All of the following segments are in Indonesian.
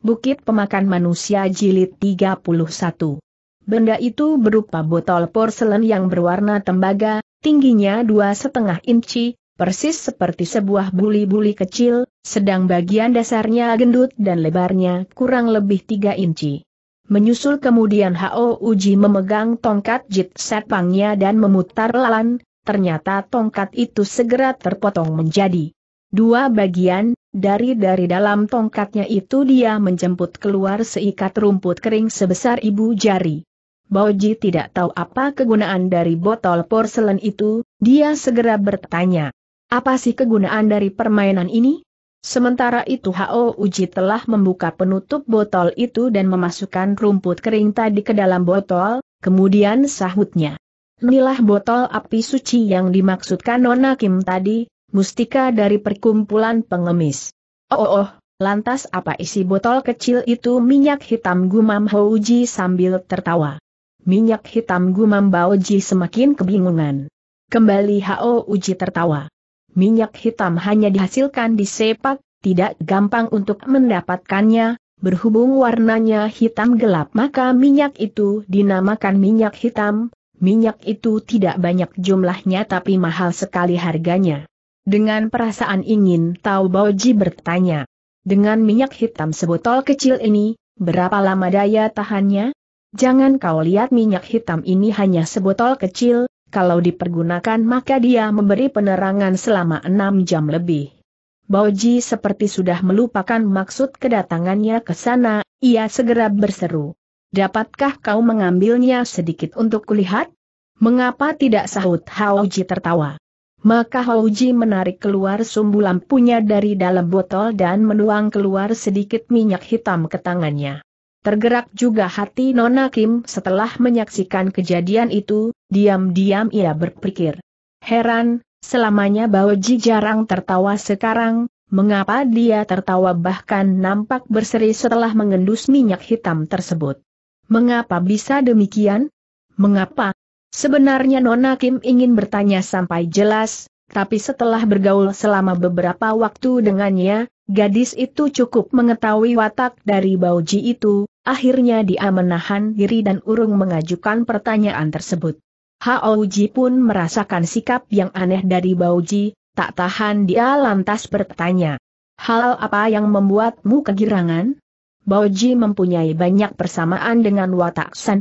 Bukit Pemakan Manusia Jilid 31. Benda itu berupa botol porselen yang berwarna tembaga, tingginya dua setengah inci, persis seperti sebuah buli-buli kecil, sedang bagian dasarnya gendut dan lebarnya kurang lebih tiga inci. Menyusul kemudian H.O. Uji memegang tongkat jit pangnya dan memutar lalan, ternyata tongkat itu segera terpotong menjadi Dua bagian, dari dari dalam tongkatnya itu dia menjemput keluar seikat rumput kering sebesar ibu jari. Boji tidak tahu apa kegunaan dari botol porselen itu, dia segera bertanya. Apa sih kegunaan dari permainan ini? Sementara itu Hao Uji telah membuka penutup botol itu dan memasukkan rumput kering tadi ke dalam botol, kemudian sahutnya. Inilah botol api suci yang dimaksudkan Nona Kim tadi, mustika dari perkumpulan pengemis. Oh, oh, oh lantas apa isi botol kecil itu minyak hitam gumam Houji sambil tertawa. Minyak hitam gumam Baoji semakin kebingungan. Kembali Houji tertawa. Minyak hitam hanya dihasilkan di sepak, tidak gampang untuk mendapatkannya, berhubung warnanya hitam gelap maka minyak itu dinamakan minyak hitam, minyak itu tidak banyak jumlahnya tapi mahal sekali harganya. Dengan perasaan ingin tahu Bauji bertanya. Dengan minyak hitam sebotol kecil ini, berapa lama daya tahannya? Jangan kau lihat minyak hitam ini hanya sebotol kecil, kalau dipergunakan maka dia memberi penerangan selama enam jam lebih. Bauji seperti sudah melupakan maksud kedatangannya ke sana, ia segera berseru. Dapatkah kau mengambilnya sedikit untuk kulihat? Mengapa tidak sahut Haoji tertawa? Maka Houji menarik keluar sumbu lampunya dari dalam botol dan menuang keluar sedikit minyak hitam ke tangannya. Tergerak juga hati Nona Kim setelah menyaksikan kejadian itu, diam-diam ia berpikir. Heran, selamanya Baoji jarang tertawa sekarang, mengapa dia tertawa bahkan nampak berseri setelah mengendus minyak hitam tersebut. Mengapa bisa demikian? Mengapa? Sebenarnya Nona Kim ingin bertanya sampai jelas, tapi setelah bergaul selama beberapa waktu dengannya, gadis itu cukup mengetahui watak dari Bauji itu, akhirnya dia menahan diri dan urung mengajukan pertanyaan tersebut. Haoji pun merasakan sikap yang aneh dari Bauji, tak tahan dia lantas bertanya. Hal apa yang membuatmu kegirangan? Bauji mempunyai banyak persamaan dengan watak San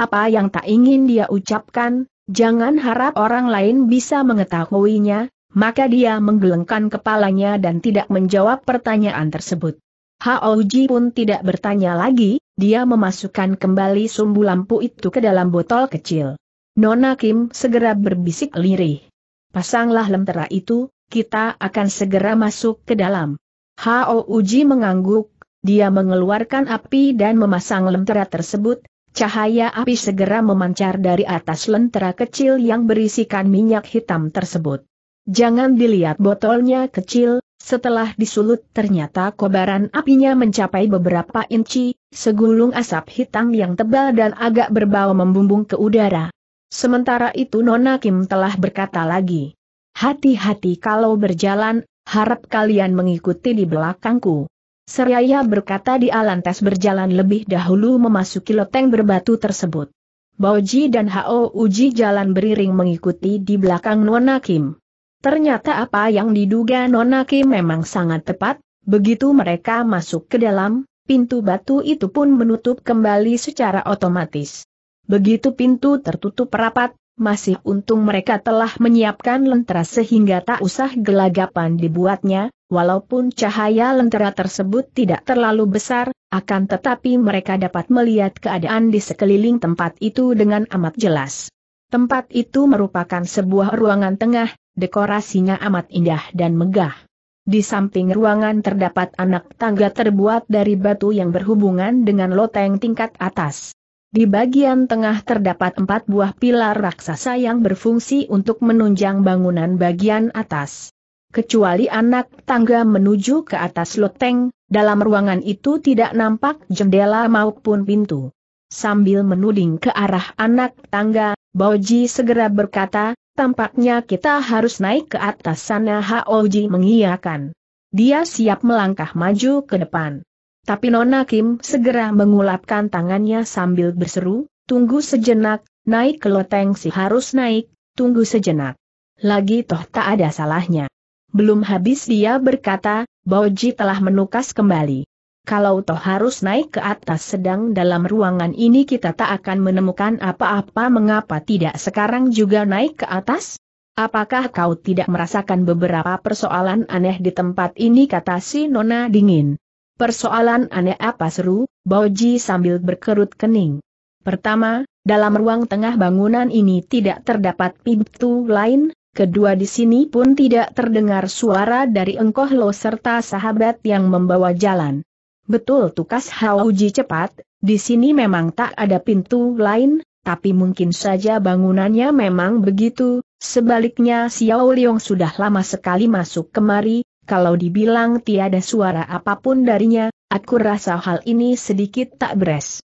apa yang tak ingin dia ucapkan, jangan harap orang lain bisa mengetahuinya, maka dia menggelengkan kepalanya dan tidak menjawab pertanyaan tersebut. Haoji pun tidak bertanya lagi, dia memasukkan kembali sumbu lampu itu ke dalam botol kecil. Nona Kim segera berbisik lirih. Pasanglah lentera itu, kita akan segera masuk ke dalam. Hao mengangguk, dia mengeluarkan api dan memasang lentera tersebut, Cahaya api segera memancar dari atas lentera kecil yang berisikan minyak hitam tersebut. Jangan dilihat botolnya kecil, setelah disulut ternyata kobaran apinya mencapai beberapa inci, segulung asap hitam yang tebal dan agak berbau membumbung ke udara. Sementara itu Nona Kim telah berkata lagi. Hati-hati kalau berjalan, harap kalian mengikuti di belakangku. Seraya berkata di Alantes berjalan lebih dahulu memasuki loteng berbatu tersebut. Baoji dan Hao Uji jalan beriring mengikuti di belakang Nona Kim. Ternyata apa yang diduga Nona Kim memang sangat tepat, begitu mereka masuk ke dalam, pintu batu itu pun menutup kembali secara otomatis. Begitu pintu tertutup rapat, masih untung mereka telah menyiapkan lentera sehingga tak usah gelagapan dibuatnya, walaupun cahaya lentera tersebut tidak terlalu besar, akan tetapi mereka dapat melihat keadaan di sekeliling tempat itu dengan amat jelas. Tempat itu merupakan sebuah ruangan tengah, dekorasinya amat indah dan megah. Di samping ruangan terdapat anak tangga terbuat dari batu yang berhubungan dengan loteng tingkat atas. Di bagian tengah terdapat empat buah pilar raksasa yang berfungsi untuk menunjang bangunan bagian atas. Kecuali anak tangga menuju ke atas loteng, dalam ruangan itu tidak nampak jendela maupun pintu. Sambil menuding ke arah anak tangga, Boji segera berkata, tampaknya kita harus naik ke atas sana Haoji mengiyakan. Dia siap melangkah maju ke depan. Tapi Nona Kim segera mengulapkan tangannya sambil berseru, tunggu sejenak, naik ke loteng si harus naik, tunggu sejenak. Lagi toh tak ada salahnya. Belum habis dia berkata, Boji telah menukas kembali. Kalau toh harus naik ke atas sedang dalam ruangan ini kita tak akan menemukan apa-apa mengapa tidak sekarang juga naik ke atas? Apakah kau tidak merasakan beberapa persoalan aneh di tempat ini kata si Nona dingin? Persoalan aneh apa seru, Boji sambil berkerut kening. Pertama, dalam ruang tengah bangunan ini tidak terdapat pintu lain, kedua di sini pun tidak terdengar suara dari engkoh lo serta sahabat yang membawa jalan. Betul tukas Hauji cepat, di sini memang tak ada pintu lain, tapi mungkin saja bangunannya memang begitu, sebaliknya Xiao Liong sudah lama sekali masuk kemari, kalau dibilang tiada suara apapun darinya, aku rasa hal ini sedikit tak beres.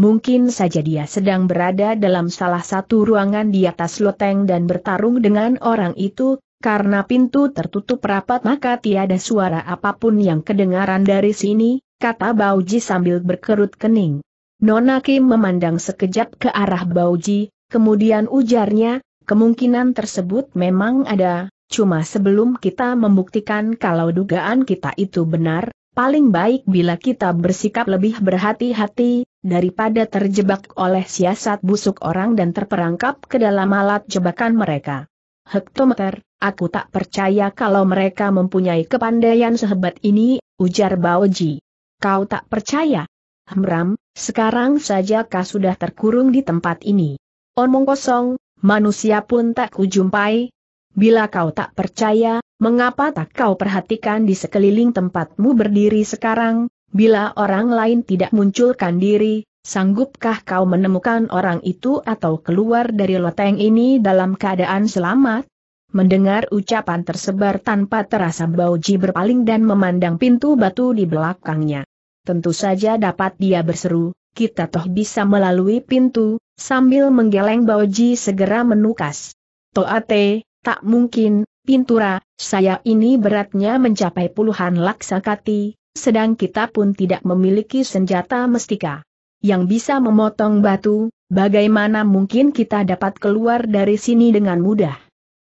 Mungkin saja dia sedang berada dalam salah satu ruangan di atas loteng dan bertarung dengan orang itu, karena pintu tertutup rapat maka tiada suara apapun yang kedengaran dari sini, kata Bauji sambil berkerut kening. Nona Kim memandang sekejap ke arah Bauji, kemudian ujarnya, kemungkinan tersebut memang ada, Cuma sebelum kita membuktikan kalau dugaan kita itu benar, paling baik bila kita bersikap lebih berhati-hati, daripada terjebak oleh siasat busuk orang dan terperangkap ke dalam alat jebakan mereka. Hektometer, aku tak percaya kalau mereka mempunyai kepandaian sehebat ini, ujar Baoji. Kau tak percaya? Hemram, sekarang saja kau sudah terkurung di tempat ini. Omong kosong, manusia pun tak kujumpai, Bila kau tak percaya, mengapa tak kau perhatikan di sekeliling tempatmu berdiri sekarang, bila orang lain tidak munculkan diri, sanggupkah kau menemukan orang itu atau keluar dari loteng ini dalam keadaan selamat? Mendengar ucapan tersebar tanpa terasa Bauji berpaling dan memandang pintu batu di belakangnya. Tentu saja dapat dia berseru, kita toh bisa melalui pintu, sambil menggeleng Bauji segera menukas. Toate, Tak mungkin, Pintura, saya ini beratnya mencapai puluhan laksa kati, sedang kita pun tidak memiliki senjata mestika. Yang bisa memotong batu, bagaimana mungkin kita dapat keluar dari sini dengan mudah?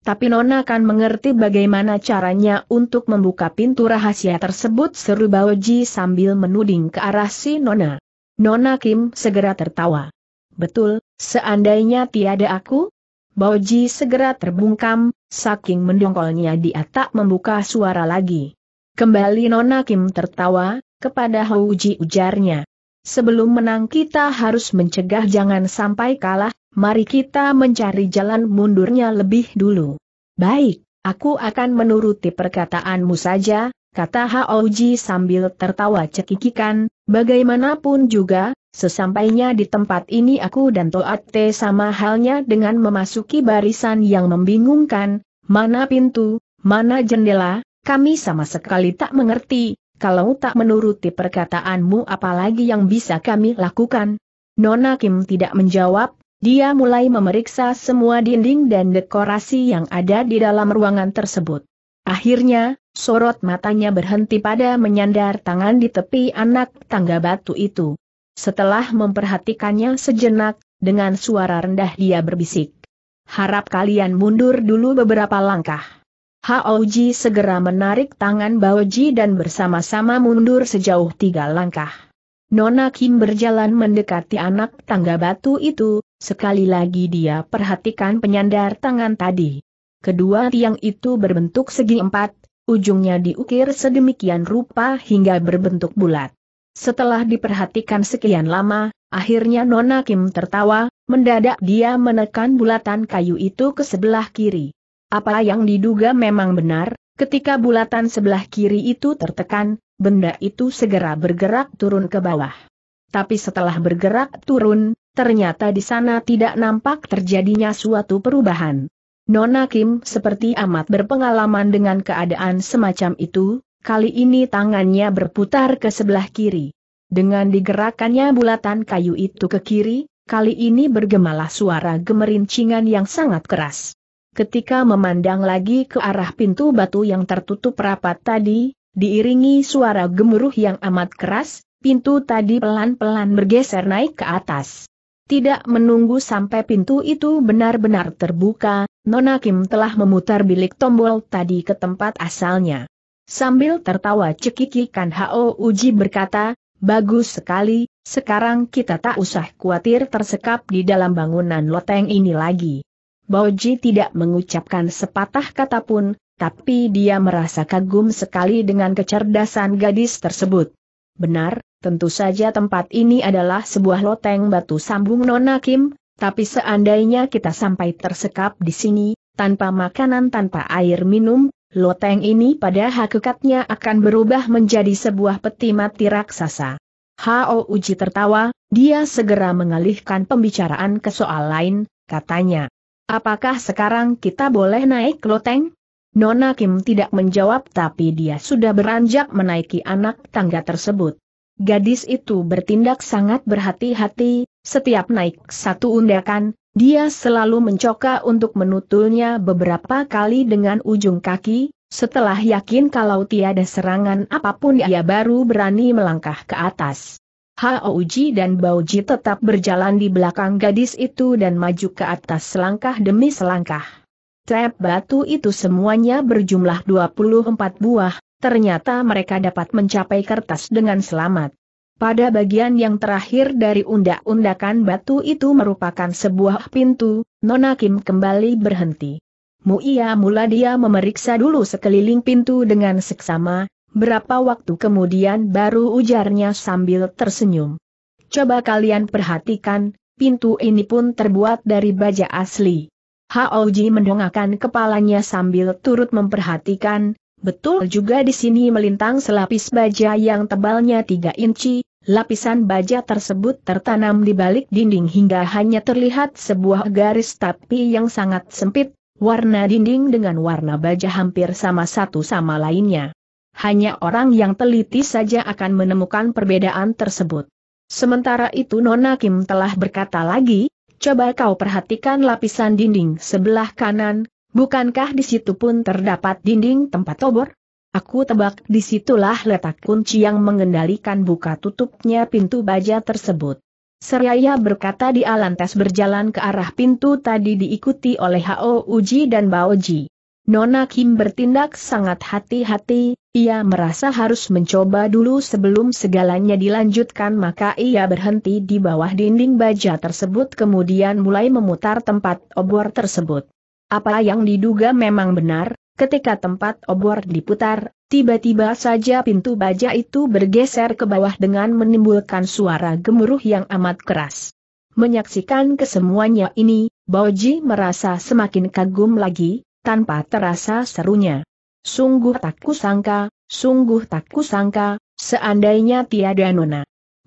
Tapi Nona akan mengerti bagaimana caranya untuk membuka pintu rahasia tersebut seru Baoji sambil menuding ke arah si Nona. Nona Kim segera tertawa. Betul, seandainya tiada aku, Boji segera terbungkam, saking mendongkolnya dia tak membuka suara lagi. Kembali Nona Kim tertawa, kepada Houji ujarnya. Sebelum menang kita harus mencegah jangan sampai kalah, mari kita mencari jalan mundurnya lebih dulu. Baik, aku akan menuruti perkataanmu saja, kata Haoji sambil tertawa cekikikan, bagaimanapun juga, Sesampainya di tempat ini aku dan Toate sama halnya dengan memasuki barisan yang membingungkan, mana pintu, mana jendela, kami sama sekali tak mengerti, kalau tak menuruti perkataanmu apalagi yang bisa kami lakukan. Nona Kim tidak menjawab, dia mulai memeriksa semua dinding dan dekorasi yang ada di dalam ruangan tersebut. Akhirnya, sorot matanya berhenti pada menyandar tangan di tepi anak tangga batu itu. Setelah memperhatikannya sejenak, dengan suara rendah dia berbisik. Harap kalian mundur dulu beberapa langkah. Haoji segera menarik tangan Baoji dan bersama-sama mundur sejauh tiga langkah. Nona Kim berjalan mendekati anak tangga batu itu, sekali lagi dia perhatikan penyandar tangan tadi. Kedua tiang itu berbentuk segi empat, ujungnya diukir sedemikian rupa hingga berbentuk bulat. Setelah diperhatikan sekian lama, akhirnya Nona Kim tertawa, mendadak dia menekan bulatan kayu itu ke sebelah kiri. Apa yang diduga memang benar, ketika bulatan sebelah kiri itu tertekan, benda itu segera bergerak turun ke bawah. Tapi setelah bergerak turun, ternyata di sana tidak nampak terjadinya suatu perubahan. Nona Kim seperti amat berpengalaman dengan keadaan semacam itu, Kali ini tangannya berputar ke sebelah kiri. Dengan digerakannya bulatan kayu itu ke kiri, kali ini bergemalah suara gemerincingan yang sangat keras. Ketika memandang lagi ke arah pintu batu yang tertutup rapat tadi, diiringi suara gemuruh yang amat keras, pintu tadi pelan-pelan bergeser naik ke atas. Tidak menunggu sampai pintu itu benar-benar terbuka, Nona Kim telah memutar bilik tombol tadi ke tempat asalnya. Sambil tertawa cekikikan Hao Uji berkata, bagus sekali, sekarang kita tak usah khawatir tersekap di dalam bangunan loteng ini lagi. Boji tidak mengucapkan sepatah kata pun, tapi dia merasa kagum sekali dengan kecerdasan gadis tersebut. Benar, tentu saja tempat ini adalah sebuah loteng batu sambung Nona Kim, tapi seandainya kita sampai tersekap di sini, tanpa makanan tanpa air minum, loteng ini pada hakikatnya akan berubah menjadi sebuah peti mati raksasa. Hao Uji tertawa, dia segera mengalihkan pembicaraan ke soal lain, katanya. Apakah sekarang kita boleh naik loteng? Nona Kim tidak menjawab tapi dia sudah beranjak menaiki anak tangga tersebut. Gadis itu bertindak sangat berhati-hati, setiap naik satu undakan, dia selalu mencoba untuk menutulnya beberapa kali dengan ujung kaki, setelah yakin kalau tiada serangan apapun ia baru berani melangkah ke atas. Uji dan Bauji tetap berjalan di belakang gadis itu dan maju ke atas selangkah demi selangkah. Trap batu itu semuanya berjumlah 24 buah, ternyata mereka dapat mencapai kertas dengan selamat. Pada bagian yang terakhir dari undak-undakan batu itu merupakan sebuah pintu, Nona Kim kembali berhenti. Muia mula dia memeriksa dulu sekeliling pintu dengan seksama, berapa waktu kemudian baru ujarnya sambil tersenyum. Coba kalian perhatikan, pintu ini pun terbuat dari baja asli. Haoji mendongakkan kepalanya sambil turut memperhatikan, Betul juga di sini melintang selapis baja yang tebalnya 3 inci, lapisan baja tersebut tertanam di balik dinding hingga hanya terlihat sebuah garis tapi yang sangat sempit, warna dinding dengan warna baja hampir sama satu sama lainnya. Hanya orang yang teliti saja akan menemukan perbedaan tersebut. Sementara itu Nona Kim telah berkata lagi, coba kau perhatikan lapisan dinding sebelah kanan, Bukankah di situ pun terdapat dinding tempat obor? Aku tebak di situlah letak kunci yang mengendalikan buka tutupnya pintu baja tersebut. Seraya berkata di Alantes berjalan ke arah pintu tadi diikuti oleh Hao Uji dan Baoji. Nona Kim bertindak sangat hati-hati, ia merasa harus mencoba dulu sebelum segalanya dilanjutkan maka ia berhenti di bawah dinding baja tersebut kemudian mulai memutar tempat obor tersebut. Apa yang diduga memang benar, ketika tempat obor diputar, tiba-tiba saja pintu baja itu bergeser ke bawah dengan menimbulkan suara gemuruh yang amat keras. Menyaksikan kesemuanya ini, Boji merasa semakin kagum lagi, tanpa terasa serunya. Sungguh tak kusangka, sungguh tak kusangka, seandainya tiada nona.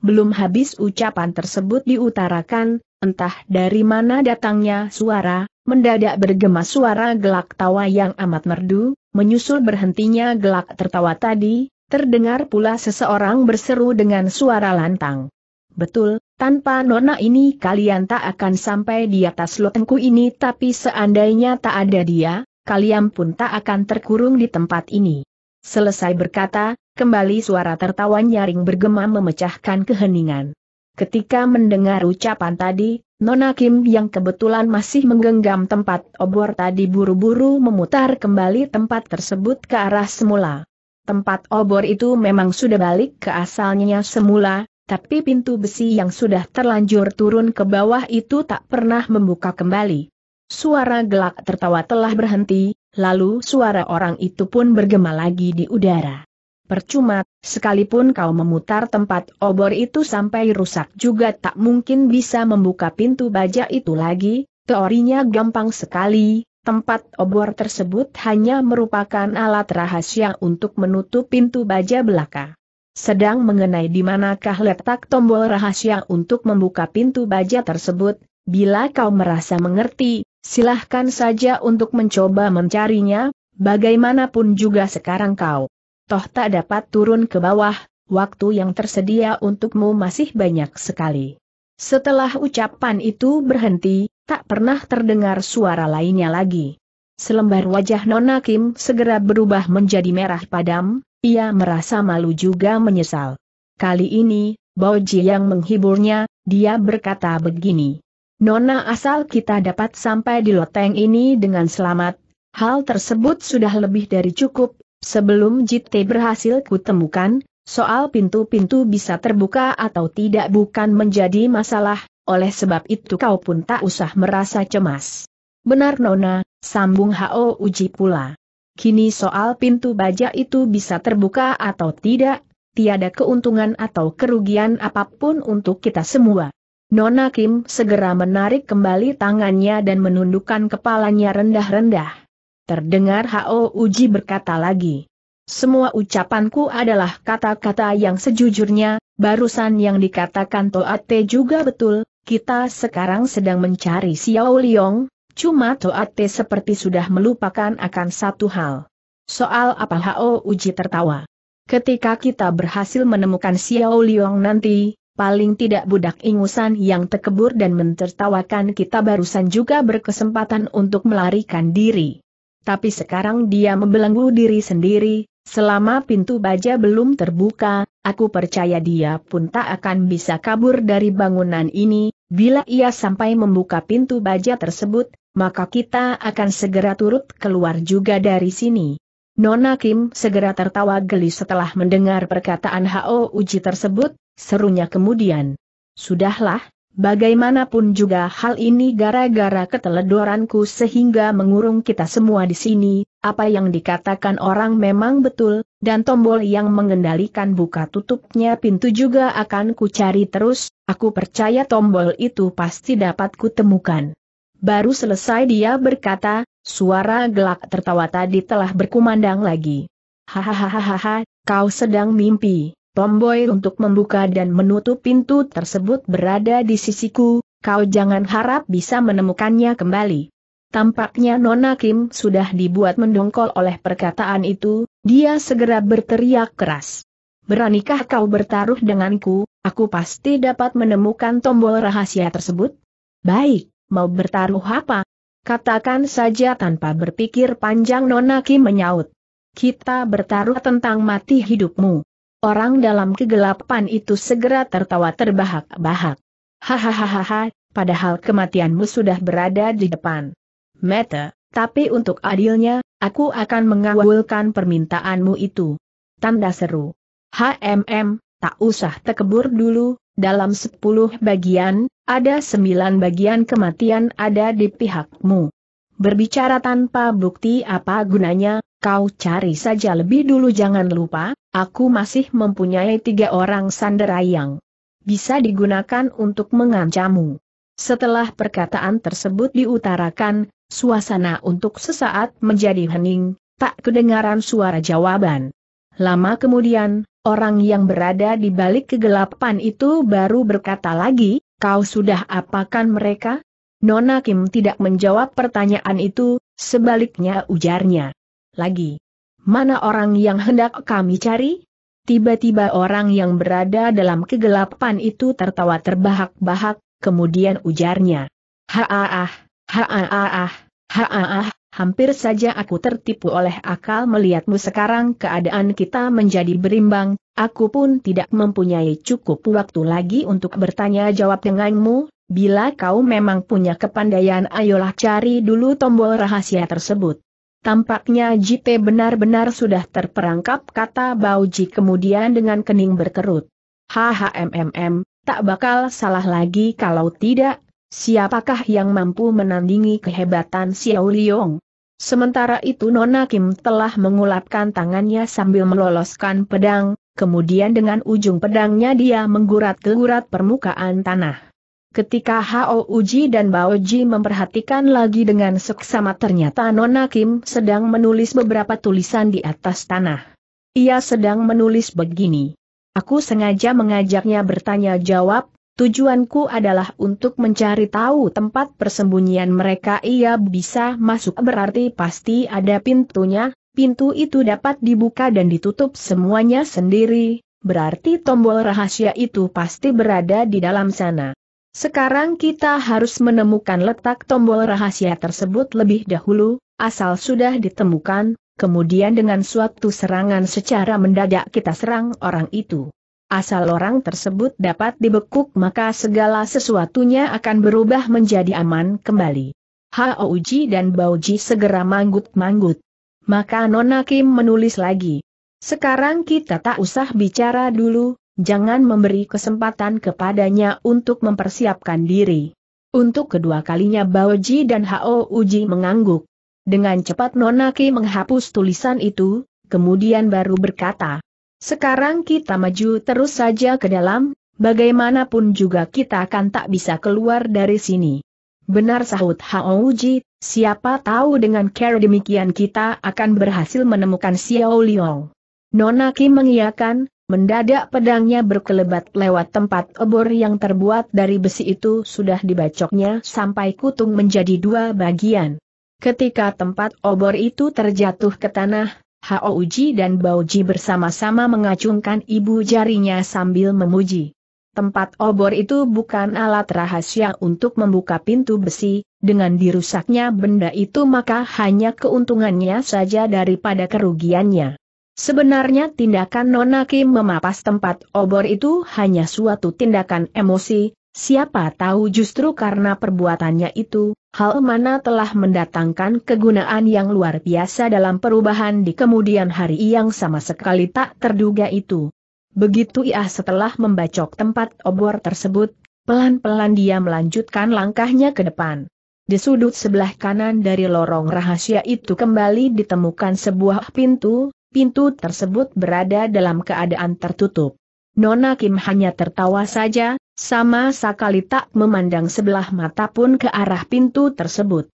Belum habis ucapan tersebut diutarakan, entah dari mana datangnya suara, mendadak bergema suara gelak tawa yang amat merdu, menyusul berhentinya gelak tertawa tadi, terdengar pula seseorang berseru dengan suara lantang. Betul, tanpa nona ini kalian tak akan sampai di atas lotengku ini tapi seandainya tak ada dia, kalian pun tak akan terkurung di tempat ini. Selesai berkata, Kembali suara tertawa nyaring bergema memecahkan keheningan. Ketika mendengar ucapan tadi, Nona Kim yang kebetulan masih menggenggam tempat obor tadi buru-buru memutar kembali tempat tersebut ke arah semula. Tempat obor itu memang sudah balik ke asalnya semula, tapi pintu besi yang sudah terlanjur turun ke bawah itu tak pernah membuka kembali. Suara gelak tertawa telah berhenti, lalu suara orang itu pun bergema lagi di udara. Percuma, sekalipun kau memutar tempat obor itu sampai rusak juga tak mungkin bisa membuka pintu baja itu lagi, teorinya gampang sekali, tempat obor tersebut hanya merupakan alat rahasia untuk menutup pintu baja belaka. Sedang mengenai di manakah letak tombol rahasia untuk membuka pintu baja tersebut, bila kau merasa mengerti, silahkan saja untuk mencoba mencarinya, bagaimanapun juga sekarang kau toh tak dapat turun ke bawah, waktu yang tersedia untukmu masih banyak sekali. Setelah ucapan itu berhenti, tak pernah terdengar suara lainnya lagi. Selembar wajah Nona Kim segera berubah menjadi merah padam, ia merasa malu juga menyesal. Kali ini, Boji yang menghiburnya, dia berkata begini. Nona asal kita dapat sampai di loteng ini dengan selamat, hal tersebut sudah lebih dari cukup, Sebelum JT berhasil kutemukan, soal pintu-pintu bisa terbuka atau tidak bukan menjadi masalah, oleh sebab itu kau pun tak usah merasa cemas. Benar Nona, sambung H.O Uji pula. Kini soal pintu baja itu bisa terbuka atau tidak, tiada keuntungan atau kerugian apapun untuk kita semua. Nona Kim segera menarik kembali tangannya dan menundukkan kepalanya rendah-rendah. Terdengar Hao Uji berkata lagi. Semua ucapanku adalah kata-kata yang sejujurnya, barusan yang dikatakan Toate juga betul, kita sekarang sedang mencari Xiao Liong, cuma Toate seperti sudah melupakan akan satu hal. Soal apa Hao Uji tertawa. Ketika kita berhasil menemukan Xiao Liong nanti, paling tidak budak ingusan yang tekebur dan mentertawakan kita barusan juga berkesempatan untuk melarikan diri tapi sekarang dia membelenggu diri sendiri, selama pintu baja belum terbuka, aku percaya dia pun tak akan bisa kabur dari bangunan ini, bila ia sampai membuka pintu baja tersebut, maka kita akan segera turut keluar juga dari sini. Nona Kim segera tertawa geli setelah mendengar perkataan H.O. Uji tersebut, serunya kemudian. Sudahlah, Bagaimanapun juga hal ini gara-gara keteledoranku sehingga mengurung kita semua di sini, apa yang dikatakan orang memang betul, dan tombol yang mengendalikan buka tutupnya pintu juga akan kucari terus, aku percaya tombol itu pasti dapat kutemukan. Baru selesai dia berkata, suara gelak tertawa tadi telah berkumandang lagi. Hahaha, kau sedang mimpi. Tomboy untuk membuka dan menutup pintu tersebut berada di sisiku, kau jangan harap bisa menemukannya kembali. Tampaknya Nona Kim sudah dibuat mendongkol oleh perkataan itu, dia segera berteriak keras. Beranikah kau bertaruh denganku, aku pasti dapat menemukan tombol rahasia tersebut? Baik, mau bertaruh apa? Katakan saja tanpa berpikir panjang Nona Kim menyaut. Kita bertaruh tentang mati hidupmu. Orang dalam kegelapan itu segera tertawa terbahak-bahak. Hahaha, padahal kematianmu sudah berada di depan. Meta, tapi untuk adilnya, aku akan mengawulkan permintaanmu itu. Tanda seru. HMM, tak usah tekebur dulu, dalam sepuluh bagian, ada sembilan bagian kematian ada di pihakmu. Berbicara tanpa bukti apa gunanya, kau cari saja lebih dulu jangan lupa, aku masih mempunyai tiga orang sandera yang bisa digunakan untuk mengancammu. Setelah perkataan tersebut diutarakan, suasana untuk sesaat menjadi hening, tak kedengaran suara jawaban. Lama kemudian, orang yang berada di balik kegelapan itu baru berkata lagi, kau sudah apakan mereka? Nona Kim tidak menjawab pertanyaan itu, sebaliknya ujarnya lagi. Mana orang yang hendak kami cari? Tiba-tiba orang yang berada dalam kegelapan itu tertawa terbahak-bahak, kemudian ujarnya. Haaah, haaah, ah hampir saja aku tertipu oleh akal melihatmu sekarang keadaan kita menjadi berimbang, aku pun tidak mempunyai cukup waktu lagi untuk bertanya jawab denganmu, bila kau memang punya kepandaian ayolah cari dulu tombol rahasia tersebut. Tampaknya JP benar-benar sudah terperangkap kata Bauji kemudian dengan kening berkerut. HHMMM, tak bakal salah lagi kalau tidak, siapakah yang mampu menandingi kehebatan Xiao Liong? Sementara itu Nona Kim telah mengulapkan tangannya sambil meloloskan pedang, kemudian dengan ujung pedangnya dia menggurat-gurat permukaan tanah. Ketika Hao Uji dan Bao Ji memperhatikan lagi dengan seksama ternyata Nona Kim sedang menulis beberapa tulisan di atas tanah. Ia sedang menulis begini. Aku sengaja mengajaknya bertanya jawab, tujuanku adalah untuk mencari tahu tempat persembunyian mereka ia bisa masuk berarti pasti ada pintunya, pintu itu dapat dibuka dan ditutup semuanya sendiri, berarti tombol rahasia itu pasti berada di dalam sana. Sekarang kita harus menemukan letak tombol rahasia tersebut lebih dahulu, asal sudah ditemukan, kemudian dengan suatu serangan secara mendadak kita serang orang itu. Asal orang tersebut dapat dibekuk maka segala sesuatunya akan berubah menjadi aman kembali. Haouji dan Bauji segera manggut-manggut. Maka Nona Kim menulis lagi. Sekarang kita tak usah bicara dulu, jangan memberi kesempatan kepadanya untuk mempersiapkan diri. Untuk kedua kalinya Baoji dan Hao Uji mengangguk. Dengan cepat Nonaki menghapus tulisan itu, kemudian baru berkata, sekarang kita maju terus saja ke dalam, bagaimanapun juga kita akan tak bisa keluar dari sini. Benar sahut Hao Uji, siapa tahu dengan care demikian kita akan berhasil menemukan Xiao Liang. Nonaki mengiyakan, Mendadak pedangnya berkelebat lewat tempat obor yang terbuat dari besi itu sudah dibacoknya sampai kutung menjadi dua bagian. Ketika tempat obor itu terjatuh ke tanah, Hao Uji dan Bauji bersama-sama mengacungkan ibu jarinya sambil memuji. Tempat obor itu bukan alat rahasia untuk membuka pintu besi, dengan dirusaknya benda itu maka hanya keuntungannya saja daripada kerugiannya. Sebenarnya tindakan Nona Kim memapas tempat obor itu hanya suatu tindakan emosi, siapa tahu justru karena perbuatannya itu, hal mana telah mendatangkan kegunaan yang luar biasa dalam perubahan di kemudian hari yang sama sekali tak terduga itu. Begitu ia setelah membacok tempat obor tersebut, pelan-pelan dia melanjutkan langkahnya ke depan. Di sudut sebelah kanan dari lorong rahasia itu kembali ditemukan sebuah pintu, pintu tersebut berada dalam keadaan tertutup. Nona Kim hanya tertawa saja, sama sekali tak memandang sebelah mata pun ke arah pintu tersebut.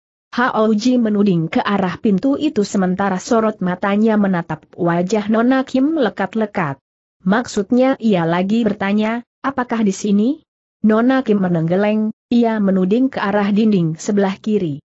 Ji menuding ke arah pintu itu sementara sorot matanya menatap wajah Nona Kim lekat-lekat. Maksudnya ia lagi bertanya, apakah di sini? Nona Kim menenggeleng, ia menuding ke arah dinding sebelah kiri.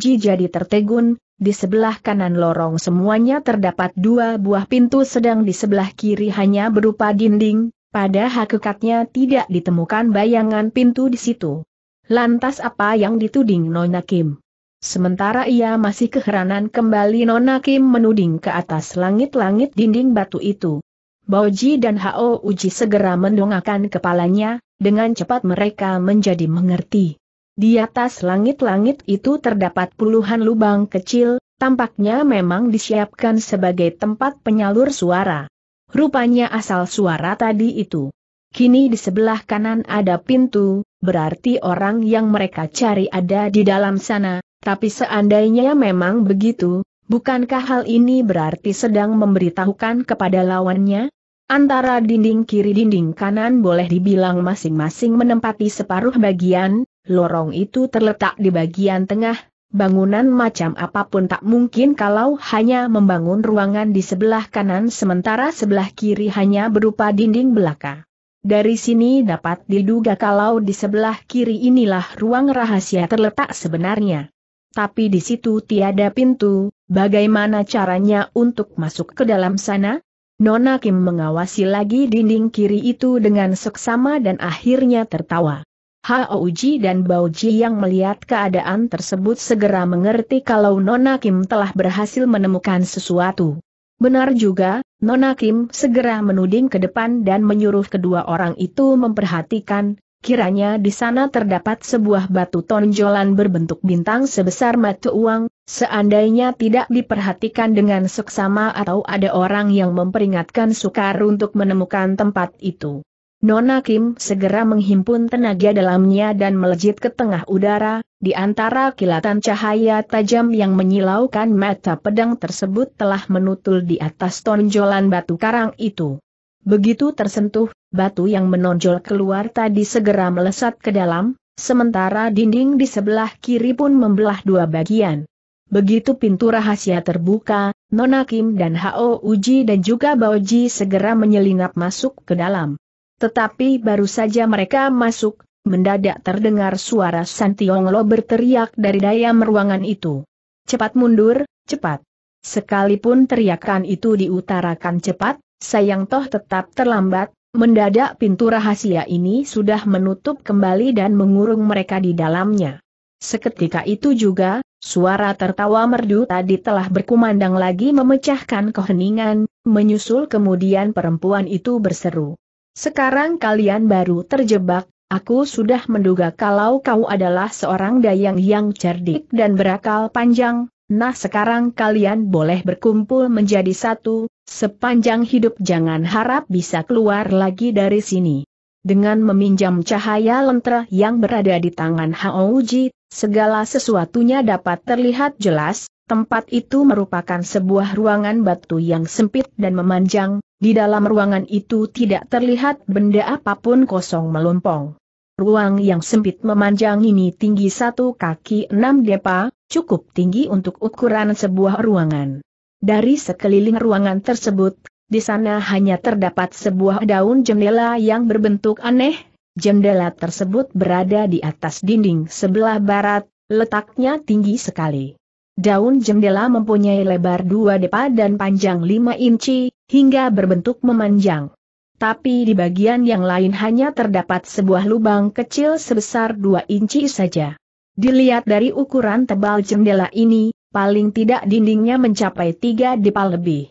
Ji jadi tertegun, di sebelah kanan lorong semuanya terdapat dua buah pintu sedang di sebelah kiri hanya berupa dinding, pada hakikatnya tidak ditemukan bayangan pintu di situ. Lantas apa yang dituding Nona Kim? Sementara ia masih keheranan kembali Nona Kim menuding ke atas langit-langit dinding batu itu. Boji dan Hao Uji segera mendongakkan kepalanya, dengan cepat mereka menjadi mengerti. Di atas langit-langit itu terdapat puluhan lubang kecil, tampaknya memang disiapkan sebagai tempat penyalur suara. Rupanya asal suara tadi itu. Kini di sebelah kanan ada pintu, berarti orang yang mereka cari ada di dalam sana, tapi seandainya memang begitu, bukankah hal ini berarti sedang memberitahukan kepada lawannya? Antara dinding kiri dinding kanan boleh dibilang masing-masing menempati separuh bagian, Lorong itu terletak di bagian tengah, bangunan macam apapun tak mungkin kalau hanya membangun ruangan di sebelah kanan sementara sebelah kiri hanya berupa dinding belaka. Dari sini dapat diduga kalau di sebelah kiri inilah ruang rahasia terletak sebenarnya. Tapi di situ tiada pintu, bagaimana caranya untuk masuk ke dalam sana? Nona Kim mengawasi lagi dinding kiri itu dengan seksama dan akhirnya tertawa. Hao Uji dan Bao Ji yang melihat keadaan tersebut segera mengerti kalau Nona Kim telah berhasil menemukan sesuatu. Benar juga, Nona Kim segera menuding ke depan dan menyuruh kedua orang itu memperhatikan, kiranya di sana terdapat sebuah batu tonjolan berbentuk bintang sebesar mata uang, seandainya tidak diperhatikan dengan seksama atau ada orang yang memperingatkan sukar untuk menemukan tempat itu. Nona Kim segera menghimpun tenaga dalamnya dan melejit ke tengah udara, di antara kilatan cahaya tajam yang menyilaukan mata pedang tersebut telah menutul di atas tonjolan batu karang itu. Begitu tersentuh, batu yang menonjol keluar tadi segera melesat ke dalam, sementara dinding di sebelah kiri pun membelah dua bagian. Begitu pintu rahasia terbuka, Nona Kim dan Hao Uji dan juga Bao segera menyelinap masuk ke dalam. Tetapi baru saja mereka masuk, mendadak terdengar suara Santiong Lo berteriak dari daya ruangan itu. Cepat mundur, cepat. Sekalipun teriakan itu diutarakan cepat, sayang toh tetap terlambat, mendadak pintu rahasia ini sudah menutup kembali dan mengurung mereka di dalamnya. Seketika itu juga, suara tertawa merdu tadi telah berkumandang lagi memecahkan keheningan, menyusul kemudian perempuan itu berseru. Sekarang kalian baru terjebak, aku sudah menduga kalau kau adalah seorang dayang yang cerdik dan berakal panjang, nah sekarang kalian boleh berkumpul menjadi satu, sepanjang hidup jangan harap bisa keluar lagi dari sini. Dengan meminjam cahaya lentera yang berada di tangan Hao Ji, segala sesuatunya dapat terlihat jelas, Tempat itu merupakan sebuah ruangan batu yang sempit dan memanjang, di dalam ruangan itu tidak terlihat benda apapun kosong melompong. Ruang yang sempit memanjang ini tinggi satu kaki enam depa, cukup tinggi untuk ukuran sebuah ruangan. Dari sekeliling ruangan tersebut, di sana hanya terdapat sebuah daun jendela yang berbentuk aneh, jendela tersebut berada di atas dinding sebelah barat, letaknya tinggi sekali. Daun jendela mempunyai lebar dua depa dan panjang lima inci, hingga berbentuk memanjang. Tapi di bagian yang lain hanya terdapat sebuah lubang kecil sebesar 2 inci saja. Dilihat dari ukuran tebal jendela ini, paling tidak dindingnya mencapai 3 depa lebih.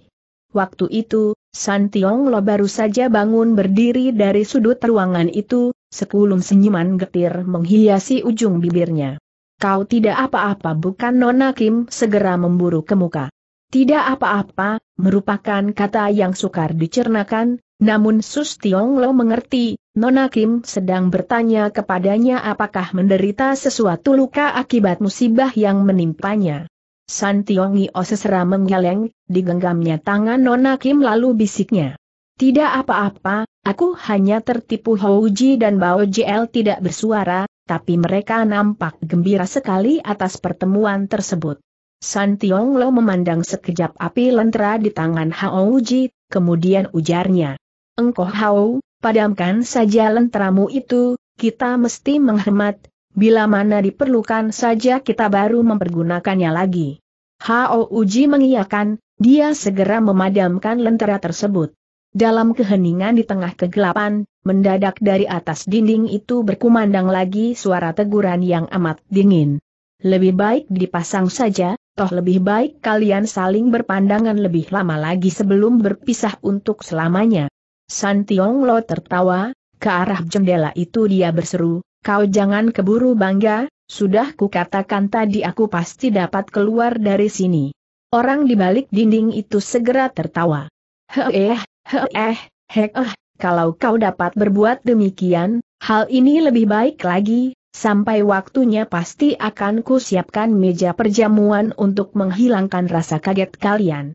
Waktu itu, San Tiong Lo baru saja bangun berdiri dari sudut ruangan itu, sekulum senyuman getir menghiasi ujung bibirnya. Kau tidak apa-apa bukan Nona Kim segera memburu ke muka. Tidak apa-apa, merupakan kata yang sukar dicernakan, namun Sus Tiong Lo mengerti, Nona Kim sedang bertanya kepadanya apakah menderita sesuatu luka akibat musibah yang menimpanya. San Tiong Nio oh sesera menggeleng, digenggamnya tangan Nona Kim lalu bisiknya. Tidak apa-apa, aku hanya tertipu Houji dan Bao JL tidak bersuara, tapi mereka nampak gembira sekali atas pertemuan tersebut. San Tiong Lo memandang sekejap api lentera di tangan Hao Ji, kemudian ujarnya. Engkau Hao, padamkan saja lenteramu itu, kita mesti menghemat, bila mana diperlukan saja kita baru mempergunakannya lagi. Hao Uji mengiyakan, dia segera memadamkan lentera tersebut. Dalam keheningan di tengah kegelapan, mendadak dari atas dinding itu berkumandang lagi suara teguran yang amat dingin. Lebih baik dipasang saja, toh lebih baik kalian saling berpandangan lebih lama lagi sebelum berpisah untuk selamanya. San Tiong Lo tertawa, ke arah jendela itu dia berseru, kau jangan keburu bangga, sudah kukatakan tadi aku pasti dapat keluar dari sini. Orang di balik dinding itu segera tertawa. Heeh. Heh eh, hek eh, kalau kau dapat berbuat demikian, hal ini lebih baik lagi, sampai waktunya pasti akan kusiapkan meja perjamuan untuk menghilangkan rasa kaget kalian.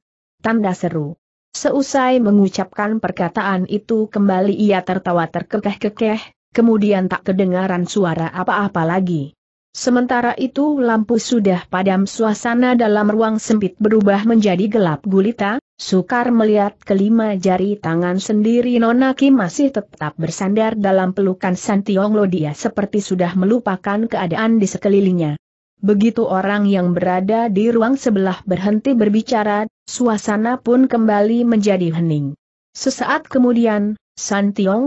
Tanda seru. Seusai mengucapkan perkataan itu kembali ia tertawa terkekeh-kekeh, kemudian tak kedengaran suara apa-apa lagi. Sementara itu lampu sudah padam suasana dalam ruang sempit berubah menjadi gelap gulita, Sukar melihat kelima jari tangan sendiri Nona Kim masih tetap bersandar dalam pelukan Santiong Lodia seperti sudah melupakan keadaan di sekelilingnya. Begitu orang yang berada di ruang sebelah berhenti berbicara, suasana pun kembali menjadi hening. Sesaat kemudian,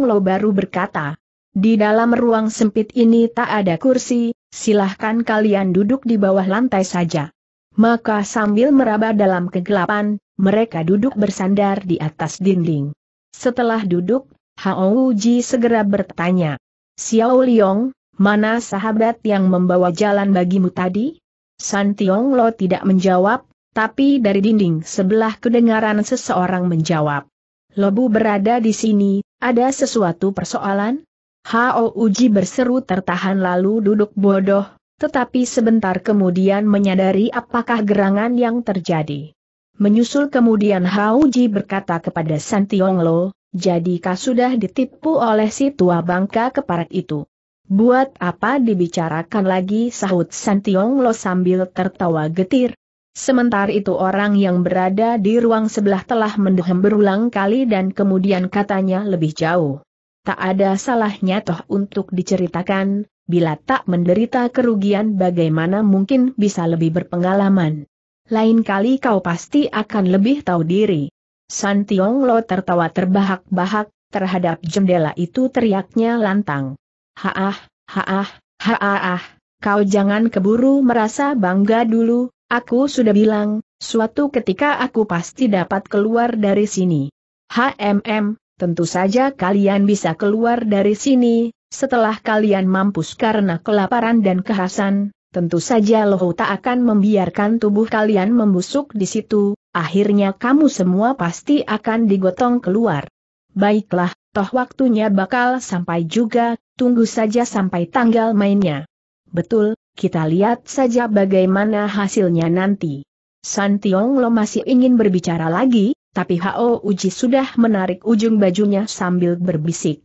Lo baru berkata, di dalam ruang sempit ini tak ada kursi, silahkan kalian duduk di bawah lantai saja. Maka sambil meraba dalam kegelapan, mereka duduk bersandar di atas dinding. Setelah duduk, Hao Uji segera bertanya. Xiao Liong, mana sahabat yang membawa jalan bagimu tadi? San Tiong Lo tidak menjawab, tapi dari dinding sebelah kedengaran seseorang menjawab. Lo bu berada di sini, ada sesuatu persoalan? Hao Uji berseru tertahan lalu duduk bodoh, tetapi sebentar kemudian menyadari apakah gerangan yang terjadi. Menyusul kemudian Hao Ji berkata kepada San Tiong Lo, jadikah sudah ditipu oleh si tua bangka keparat itu? Buat apa dibicarakan lagi sahut San Lo sambil tertawa getir. Sementara itu orang yang berada di ruang sebelah telah mendehem berulang kali dan kemudian katanya lebih jauh. Tak ada salahnya toh untuk diceritakan, bila tak menderita kerugian bagaimana mungkin bisa lebih berpengalaman. Lain kali kau pasti akan lebih tahu diri. San Tiong Lo tertawa terbahak-bahak, terhadap jendela itu teriaknya lantang. Haah, haah, haah, kau jangan keburu merasa bangga dulu, aku sudah bilang, suatu ketika aku pasti dapat keluar dari sini. HMM, tentu saja kalian bisa keluar dari sini, setelah kalian mampus karena kelaparan dan kehasan, tentu saja Lohu tak akan membiarkan tubuh kalian membusuk di situ, akhirnya kamu semua pasti akan digotong keluar. Baiklah, toh waktunya bakal sampai juga, tunggu saja sampai tanggal mainnya. Betul, kita lihat saja bagaimana hasilnya nanti. San Tiong Lo masih ingin berbicara lagi, tapi Hao Uji sudah menarik ujung bajunya sambil berbisik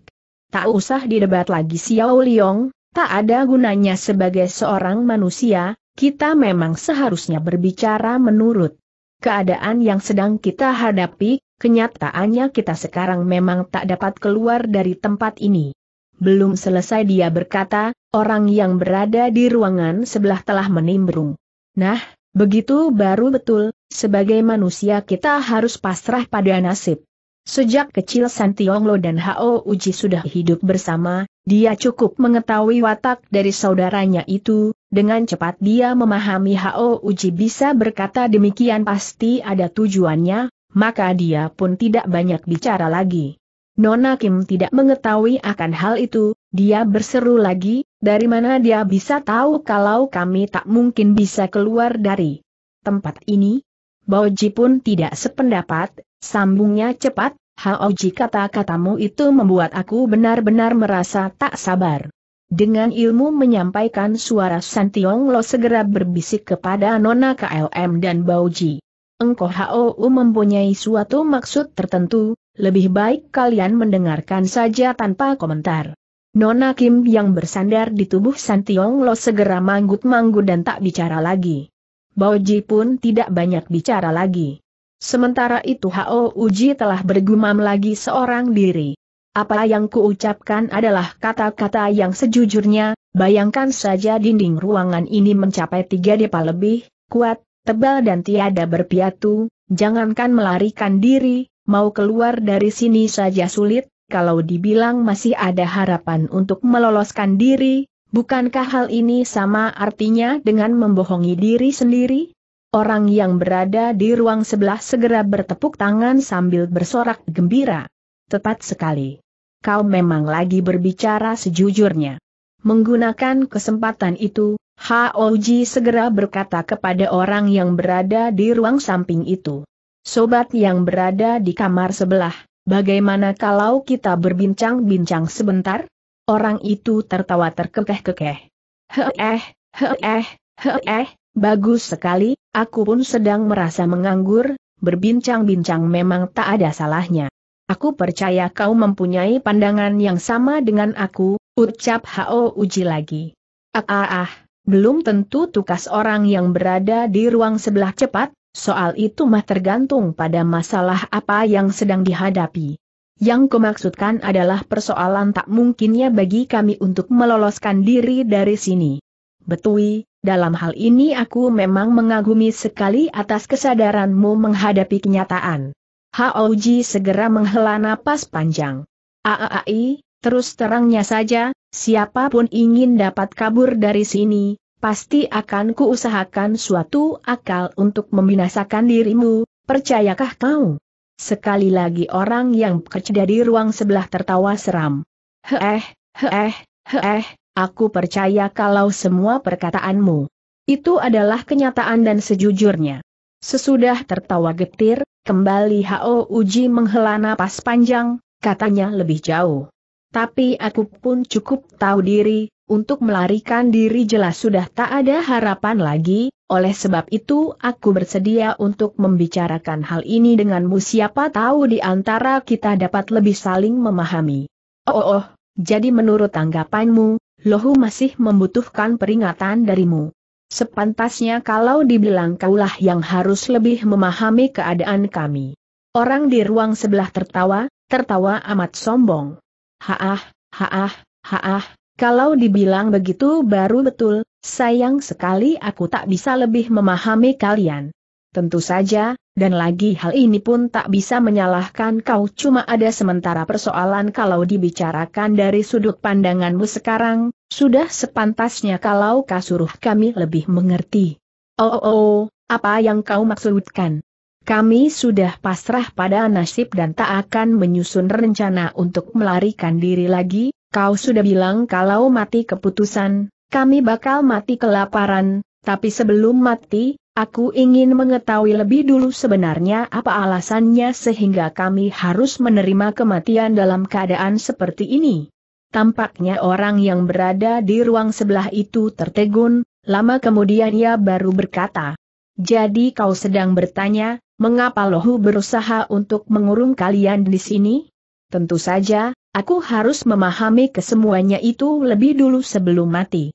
tak usah didebat lagi Xiao Liong, tak ada gunanya sebagai seorang manusia, kita memang seharusnya berbicara menurut keadaan yang sedang kita hadapi, kenyataannya kita sekarang memang tak dapat keluar dari tempat ini. Belum selesai dia berkata, orang yang berada di ruangan sebelah telah menimbrung. Nah, begitu baru betul, sebagai manusia kita harus pasrah pada nasib. Sejak kecil San Tionglo dan Hao Uji sudah hidup bersama, dia cukup mengetahui watak dari saudaranya itu, dengan cepat dia memahami Hao Uji bisa berkata demikian pasti ada tujuannya, maka dia pun tidak banyak bicara lagi. Nona Kim tidak mengetahui akan hal itu, dia berseru lagi, dari mana dia bisa tahu kalau kami tak mungkin bisa keluar dari tempat ini? Boji pun tidak sependapat, sambungnya cepat, Haoji kata-katamu itu membuat aku benar-benar merasa tak sabar. Dengan ilmu menyampaikan suara Santiong Lo segera berbisik kepada Nona KLM dan Bauji. Engkau Haou mempunyai suatu maksud tertentu, lebih baik kalian mendengarkan saja tanpa komentar. Nona Kim yang bersandar di tubuh Santiong Lo segera manggut-manggut dan tak bicara lagi. Bauji pun tidak banyak bicara lagi. Sementara itu Hao Uji telah bergumam lagi seorang diri. Apa yang kuucapkan adalah kata-kata yang sejujurnya, bayangkan saja dinding ruangan ini mencapai tiga depa lebih, kuat, tebal dan tiada berpiatu, jangankan melarikan diri, mau keluar dari sini saja sulit, kalau dibilang masih ada harapan untuk meloloskan diri, bukankah hal ini sama artinya dengan membohongi diri sendiri? Orang yang berada di ruang sebelah segera bertepuk tangan sambil bersorak gembira. Tepat sekali. Kau memang lagi berbicara sejujurnya. Menggunakan kesempatan itu, Haoji segera berkata kepada orang yang berada di ruang samping itu. Sobat yang berada di kamar sebelah, bagaimana kalau kita berbincang-bincang sebentar? Orang itu tertawa terkekeh-kekeh. Heeh, heeh, heeh, bagus sekali, Aku pun sedang merasa menganggur, berbincang-bincang memang tak ada salahnya. Aku percaya kau mempunyai pandangan yang sama dengan aku, ucap Hao Uji lagi. Ah ah ah, belum tentu tukas orang yang berada di ruang sebelah cepat, soal itu mah tergantung pada masalah apa yang sedang dihadapi. Yang kumaksudkan adalah persoalan tak mungkinnya bagi kami untuk meloloskan diri dari sini. Betui, dalam hal ini aku memang mengagumi sekali atas kesadaranmu menghadapi kenyataan. Haoji segera menghela napas panjang. Aai, terus terangnya saja, siapapun ingin dapat kabur dari sini, pasti akan kuusahakan suatu akal untuk membinasakan dirimu, percayakah kau? Sekali lagi orang yang bekerja di ruang sebelah tertawa seram. Heeh, heeh, heeh, Aku percaya kalau semua perkataanmu itu adalah kenyataan dan sejujurnya. Sesudah tertawa getir, kembali Hao Uji menghela napas panjang, katanya lebih jauh. Tapi aku pun cukup tahu diri, untuk melarikan diri jelas sudah tak ada harapan lagi, oleh sebab itu aku bersedia untuk membicarakan hal ini denganmu siapa tahu di antara kita dapat lebih saling memahami. Oh, oh, oh jadi menurut tanggapanmu, Lohu masih membutuhkan peringatan darimu. Sepantasnya kalau dibilang kaulah yang harus lebih memahami keadaan kami. Orang di ruang sebelah tertawa, tertawa amat sombong. Haah, haah, haah, kalau dibilang begitu baru betul, sayang sekali aku tak bisa lebih memahami kalian. Tentu saja, dan lagi hal ini pun tak bisa menyalahkan kau cuma ada sementara persoalan kalau dibicarakan dari sudut pandanganmu sekarang, sudah sepantasnya kalau kau suruh kami lebih mengerti. Oh oh oh, apa yang kau maksudkan? Kami sudah pasrah pada nasib dan tak akan menyusun rencana untuk melarikan diri lagi, kau sudah bilang kalau mati keputusan, kami bakal mati kelaparan, tapi sebelum mati, Aku ingin mengetahui lebih dulu sebenarnya apa alasannya sehingga kami harus menerima kematian dalam keadaan seperti ini. Tampaknya orang yang berada di ruang sebelah itu tertegun, lama kemudian ia baru berkata. Jadi kau sedang bertanya, mengapa lohu berusaha untuk mengurung kalian di sini? Tentu saja, aku harus memahami kesemuanya itu lebih dulu sebelum mati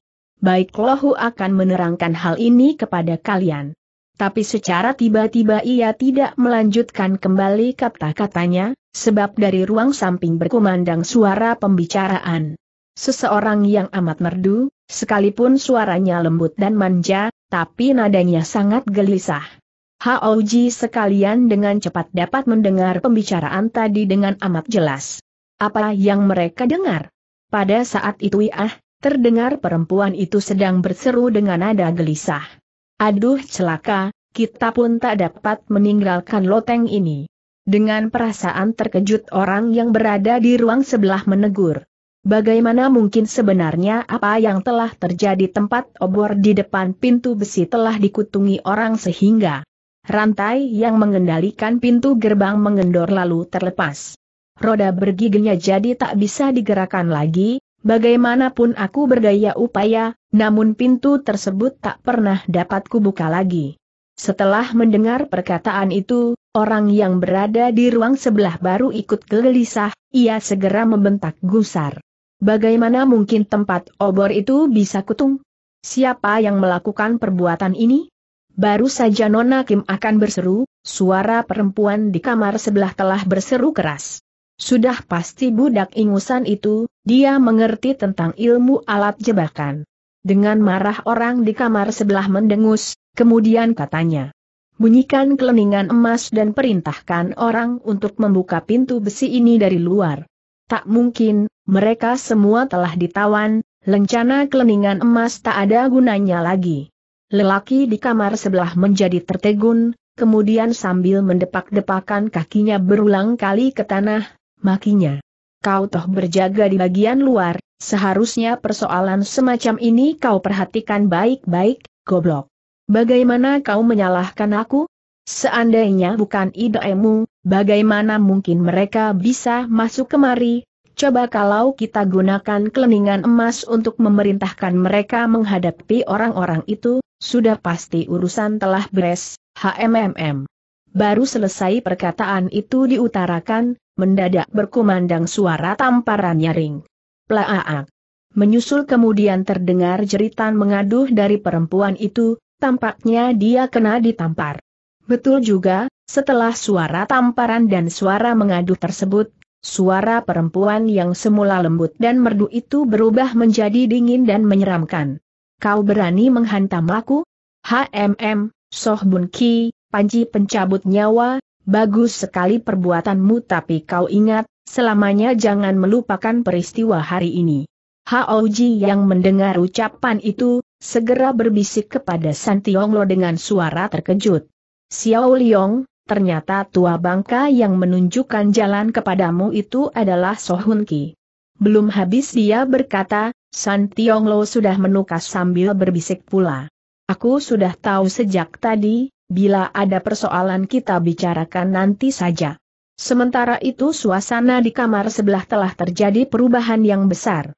baik Lohu akan menerangkan hal ini kepada kalian. Tapi secara tiba-tiba ia tidak melanjutkan kembali kata-katanya, sebab dari ruang samping berkumandang suara pembicaraan. Seseorang yang amat merdu, sekalipun suaranya lembut dan manja, tapi nadanya sangat gelisah. Haoji sekalian dengan cepat dapat mendengar pembicaraan tadi dengan amat jelas. Apa yang mereka dengar? Pada saat itu ah, Terdengar perempuan itu sedang berseru dengan nada gelisah. Aduh celaka, kita pun tak dapat meninggalkan loteng ini. Dengan perasaan terkejut orang yang berada di ruang sebelah menegur. Bagaimana mungkin sebenarnya apa yang telah terjadi tempat obor di depan pintu besi telah dikutungi orang sehingga rantai yang mengendalikan pintu gerbang mengendor lalu terlepas. Roda bergiginya jadi tak bisa digerakkan lagi, Bagaimanapun aku berdaya upaya, namun pintu tersebut tak pernah dapat kubuka lagi. Setelah mendengar perkataan itu, orang yang berada di ruang sebelah baru ikut gelisah, ia segera membentak gusar. Bagaimana mungkin tempat obor itu bisa kutung? Siapa yang melakukan perbuatan ini? Baru saja Nona Kim akan berseru, suara perempuan di kamar sebelah telah berseru keras. Sudah pasti budak ingusan itu, dia mengerti tentang ilmu alat jebakan. Dengan marah orang di kamar sebelah mendengus, kemudian katanya. Bunyikan keleningan emas dan perintahkan orang untuk membuka pintu besi ini dari luar. Tak mungkin, mereka semua telah ditawan, lencana keleningan emas tak ada gunanya lagi. Lelaki di kamar sebelah menjadi tertegun, kemudian sambil mendepak-depakan kakinya berulang kali ke tanah, makinya. Kau toh berjaga di bagian luar, seharusnya persoalan semacam ini kau perhatikan baik-baik, goblok. Bagaimana kau menyalahkan aku? Seandainya bukan idemu, bagaimana mungkin mereka bisa masuk kemari? Coba kalau kita gunakan keleningan emas untuk memerintahkan mereka menghadapi orang-orang itu, sudah pasti urusan telah beres, HMMM. Baru selesai perkataan itu diutarakan, mendadak berkumandang suara tamparan nyaring. Plaaak. Menyusul kemudian terdengar jeritan mengaduh dari perempuan itu, tampaknya dia kena ditampar. Betul juga, setelah suara tamparan dan suara mengaduh tersebut, suara perempuan yang semula lembut dan merdu itu berubah menjadi dingin dan menyeramkan. Kau berani menghantam aku? HMM, Soh Bun Ki, Panji pencabut nyawa, bagus sekali perbuatanmu tapi kau ingat, selamanya jangan melupakan peristiwa hari ini. Haoji yang mendengar ucapan itu, segera berbisik kepada Santionglo dengan suara terkejut. Xiao Liong, ternyata tua bangka yang menunjukkan jalan kepadamu itu adalah Sohun Ki. Belum habis dia berkata, San Tionglo sudah menukas sambil berbisik pula. Aku sudah tahu sejak tadi, Bila ada persoalan kita bicarakan nanti saja. Sementara itu suasana di kamar sebelah telah terjadi perubahan yang besar.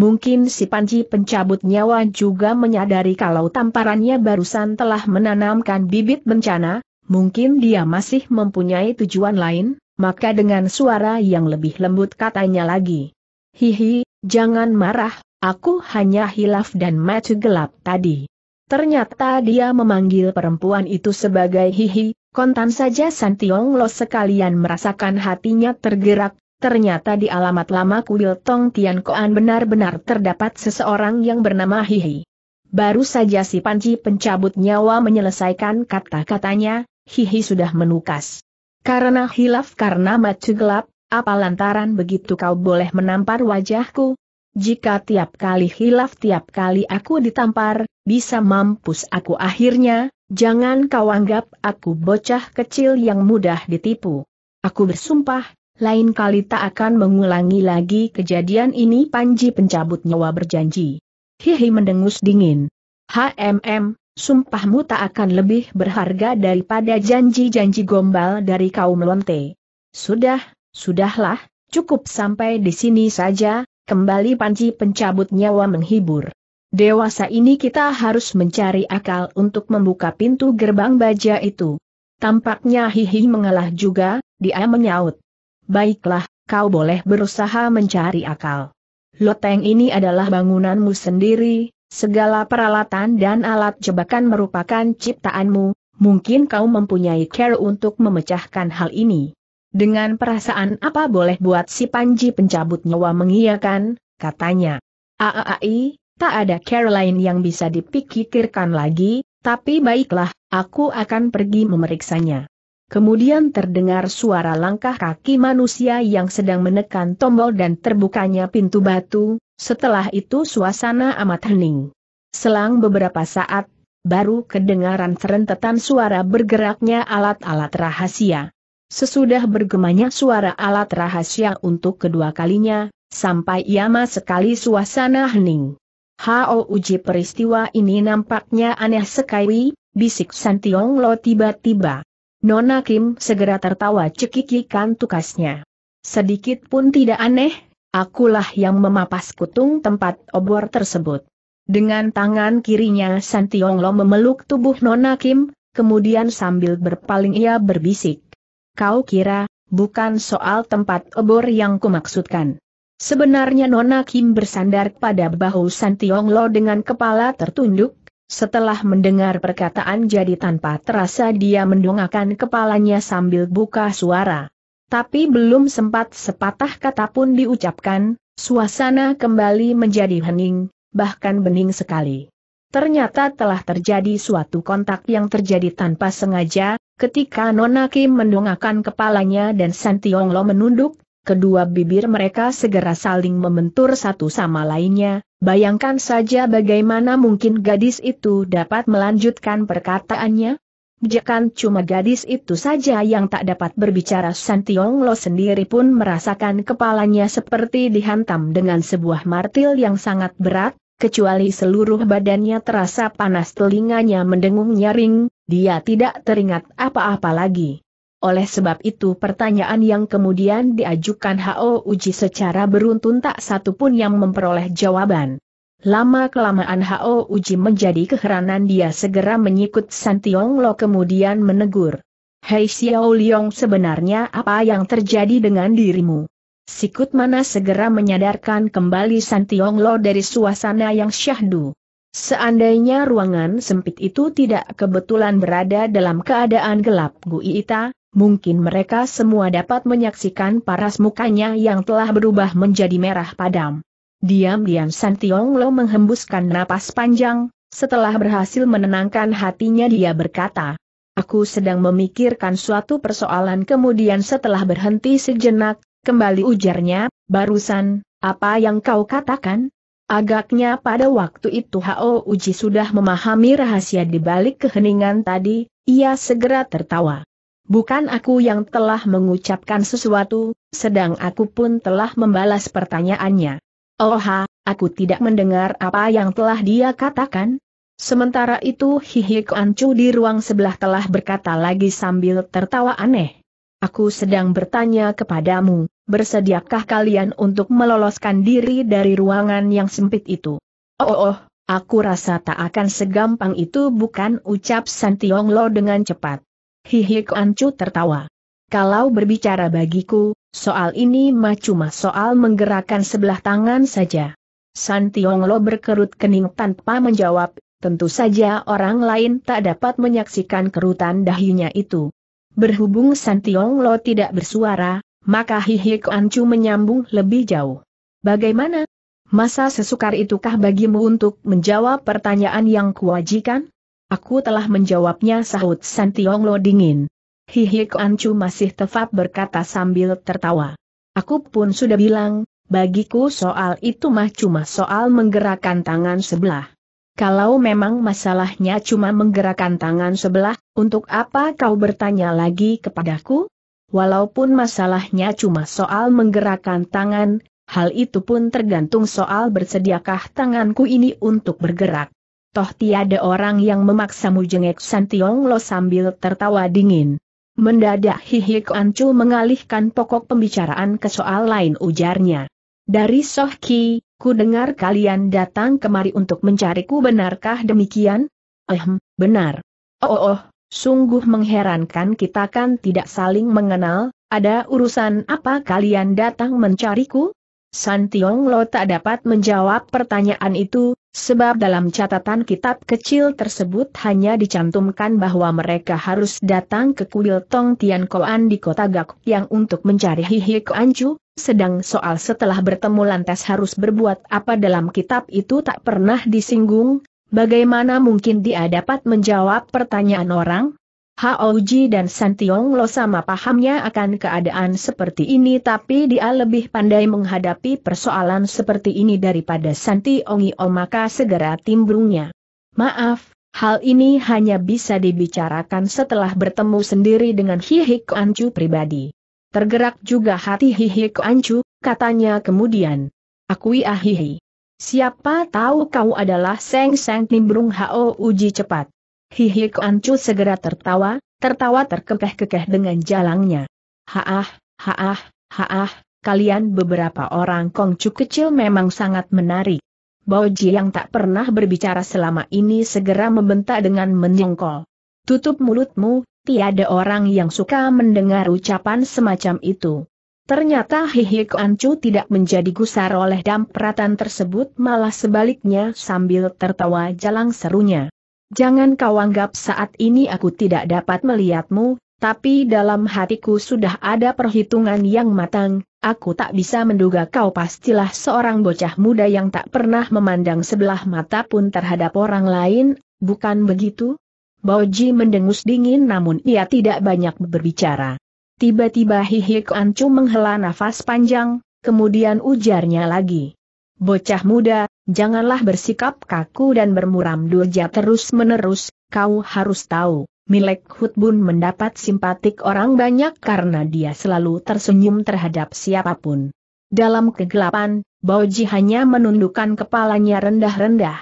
Mungkin si Panji pencabut nyawa juga menyadari kalau tamparannya barusan telah menanamkan bibit bencana, mungkin dia masih mempunyai tujuan lain, maka dengan suara yang lebih lembut katanya lagi. Hihi, jangan marah, aku hanya hilaf dan mata gelap tadi. Ternyata dia memanggil perempuan itu sebagai Hihi, kontan saja San Tiong Lo sekalian merasakan hatinya tergerak, ternyata di alamat lama kuil Tong Tian Koan benar-benar terdapat seseorang yang bernama Hihi. Baru saja si panci pencabut nyawa menyelesaikan kata-katanya, Hihi sudah menukas. Karena hilaf karena macu gelap, apa lantaran begitu kau boleh menampar wajahku, jika tiap kali hilaf tiap kali aku ditampar, bisa mampus aku akhirnya, jangan kau anggap aku bocah kecil yang mudah ditipu. Aku bersumpah, lain kali tak akan mengulangi lagi kejadian ini Panji pencabut nyawa berjanji. Hihi mendengus dingin. HMM, sumpahmu tak akan lebih berharga daripada janji-janji gombal dari kaum lonte. Sudah, sudahlah, cukup sampai di sini saja, Kembali Panji pencabut nyawa menghibur. Dewasa ini kita harus mencari akal untuk membuka pintu gerbang baja itu. Tampaknya Hihi mengalah juga, dia menyaut. Baiklah, kau boleh berusaha mencari akal. Loteng ini adalah bangunanmu sendiri, segala peralatan dan alat jebakan merupakan ciptaanmu, mungkin kau mempunyai care untuk memecahkan hal ini. Dengan perasaan apa boleh buat si Panji pencabut nyawa mengiyakan, katanya. Aai, tak ada Caroline yang bisa dipikirkan lagi, tapi baiklah, aku akan pergi memeriksanya. Kemudian terdengar suara langkah kaki manusia yang sedang menekan tombol dan terbukanya pintu batu, setelah itu suasana amat hening. Selang beberapa saat, baru kedengaran serentetan suara bergeraknya alat-alat rahasia. Sesudah bergemanya suara alat rahasia untuk kedua kalinya, sampai yama sekali suasana hening. Hao uji peristiwa ini nampaknya aneh sekali, bisik Santiong Lo tiba-tiba. Nona Kim segera tertawa cekikikan tukasnya. Sedikit pun tidak aneh, akulah yang memapas kutung tempat obor tersebut. Dengan tangan kirinya Santiong Lo memeluk tubuh Nona Kim, kemudian sambil berpaling ia berbisik kau kira, bukan soal tempat obor yang kumaksudkan. Sebenarnya Nona Kim bersandar pada bahu San Tiong Lo dengan kepala tertunduk, setelah mendengar perkataan jadi tanpa terasa dia mendongakkan kepalanya sambil buka suara. Tapi belum sempat sepatah kata pun diucapkan, suasana kembali menjadi hening, bahkan bening sekali. Ternyata telah terjadi suatu kontak yang terjadi tanpa sengaja, Ketika Nona Kim mendongakkan kepalanya dan San Tiong Lo menunduk, kedua bibir mereka segera saling membentur satu sama lainnya, bayangkan saja bagaimana mungkin gadis itu dapat melanjutkan perkataannya. Bukan cuma gadis itu saja yang tak dapat berbicara San Tiong Lo sendiri pun merasakan kepalanya seperti dihantam dengan sebuah martil yang sangat berat, kecuali seluruh badannya terasa panas telinganya mendengung nyaring, dia tidak teringat apa-apa lagi. Oleh sebab itu pertanyaan yang kemudian diajukan H.O. Uji secara beruntun tak satu pun yang memperoleh jawaban. Lama-kelamaan H.O. Uji menjadi keheranan dia segera menyikut Tiong Lo kemudian menegur. Hei Xiao Liong sebenarnya apa yang terjadi dengan dirimu? Sikut Mana segera menyadarkan kembali Santiong Lo dari suasana yang syahdu. Seandainya ruangan sempit itu tidak kebetulan berada dalam keadaan gelap Guiita, mungkin mereka semua dapat menyaksikan paras mukanya yang telah berubah menjadi merah padam. Diam-diam Santiong Lo menghembuskan napas panjang, setelah berhasil menenangkan hatinya dia berkata, Aku sedang memikirkan suatu persoalan kemudian setelah berhenti sejenak, Kembali ujarnya, barusan, apa yang kau katakan? Agaknya pada waktu itu Hao Uji sudah memahami rahasia di balik keheningan tadi, ia segera tertawa. Bukan aku yang telah mengucapkan sesuatu, sedang aku pun telah membalas pertanyaannya. Oha, aku tidak mendengar apa yang telah dia katakan. Sementara itu hihik Ancu di ruang sebelah telah berkata lagi sambil tertawa aneh. Aku sedang bertanya kepadamu, bersediakah kalian untuk meloloskan diri dari ruangan yang sempit itu? Oh, oh, oh aku rasa tak akan segampang itu bukan ucap Santiong Lo dengan cepat. Hihi Ancu tertawa. Kalau berbicara bagiku, soal ini mah cuma soal menggerakkan sebelah tangan saja. Santiong Lo berkerut kening tanpa menjawab, tentu saja orang lain tak dapat menyaksikan kerutan dahinya itu. Berhubung Santiong Lo tidak bersuara, maka Hihi Ancu menyambung lebih jauh. Bagaimana? Masa sesukar itukah bagimu untuk menjawab pertanyaan yang kuajikan? Aku telah menjawabnya sahut Santiong Lo dingin. Hihi Ancu masih tetap berkata sambil tertawa. Aku pun sudah bilang, bagiku soal itu mah cuma soal menggerakkan tangan sebelah. Kalau memang masalahnya cuma menggerakkan tangan sebelah, untuk apa kau bertanya lagi kepadaku? Walaupun masalahnya cuma soal menggerakkan tangan, hal itu pun tergantung soal bersediakah tanganku ini untuk bergerak. Toh tiada orang yang memaksamu jengek Santiong Lo sambil tertawa dingin. Mendadak Hihik Ancu mengalihkan pokok pembicaraan ke soal lain ujarnya. Dari Sohki, ku dengar kalian datang kemari untuk mencariku benarkah demikian? Ehm, benar. Oh, oh, oh, sungguh mengherankan kita kan tidak saling mengenal, ada urusan apa kalian datang mencariku? Santiong Lo tak dapat menjawab pertanyaan itu, Sebab dalam catatan kitab kecil tersebut hanya dicantumkan bahwa mereka harus datang ke kuil Tong Tian Koan di kota Gak yang untuk mencari Hihi Koanju, sedang soal setelah bertemu lantas harus berbuat apa dalam kitab itu tak pernah disinggung, bagaimana mungkin dia dapat menjawab pertanyaan orang? Haoji dan Santiong Lo sama pahamnya akan keadaan seperti ini tapi dia lebih pandai menghadapi persoalan seperti ini daripada Santiong O maka segera timbrungnya. Maaf, hal ini hanya bisa dibicarakan setelah bertemu sendiri dengan Hihik Ancu pribadi. Tergerak juga hati Hihik Ancu, katanya kemudian. Akui ahihi. Siapa tahu kau adalah Seng Seng timbrung Hao Uji cepat. Hihi Ancu segera tertawa, tertawa terkekeh-kekeh dengan jalangnya. Haah, haah, haah, kalian beberapa orang kongcu kecil memang sangat menarik. Boji yang tak pernah berbicara selama ini segera membentak dengan menjengkol. Tutup mulutmu, tiada orang yang suka mendengar ucapan semacam itu. Ternyata Hihi Ancu tidak menjadi gusar oleh dampratan tersebut malah sebaliknya sambil tertawa jalang serunya. Jangan kau anggap saat ini aku tidak dapat melihatmu, tapi dalam hatiku sudah ada perhitungan yang matang, aku tak bisa menduga kau pastilah seorang bocah muda yang tak pernah memandang sebelah mata pun terhadap orang lain, bukan begitu? Boji mendengus dingin namun ia tidak banyak berbicara. Tiba-tiba Hihik Ancu menghela nafas panjang, kemudian ujarnya lagi. Bocah muda, janganlah bersikap kaku dan bermuram durja terus-menerus, kau harus tahu, Milek Hutbun mendapat simpatik orang banyak karena dia selalu tersenyum terhadap siapapun. Dalam kegelapan, Bauji hanya menundukkan kepalanya rendah-rendah.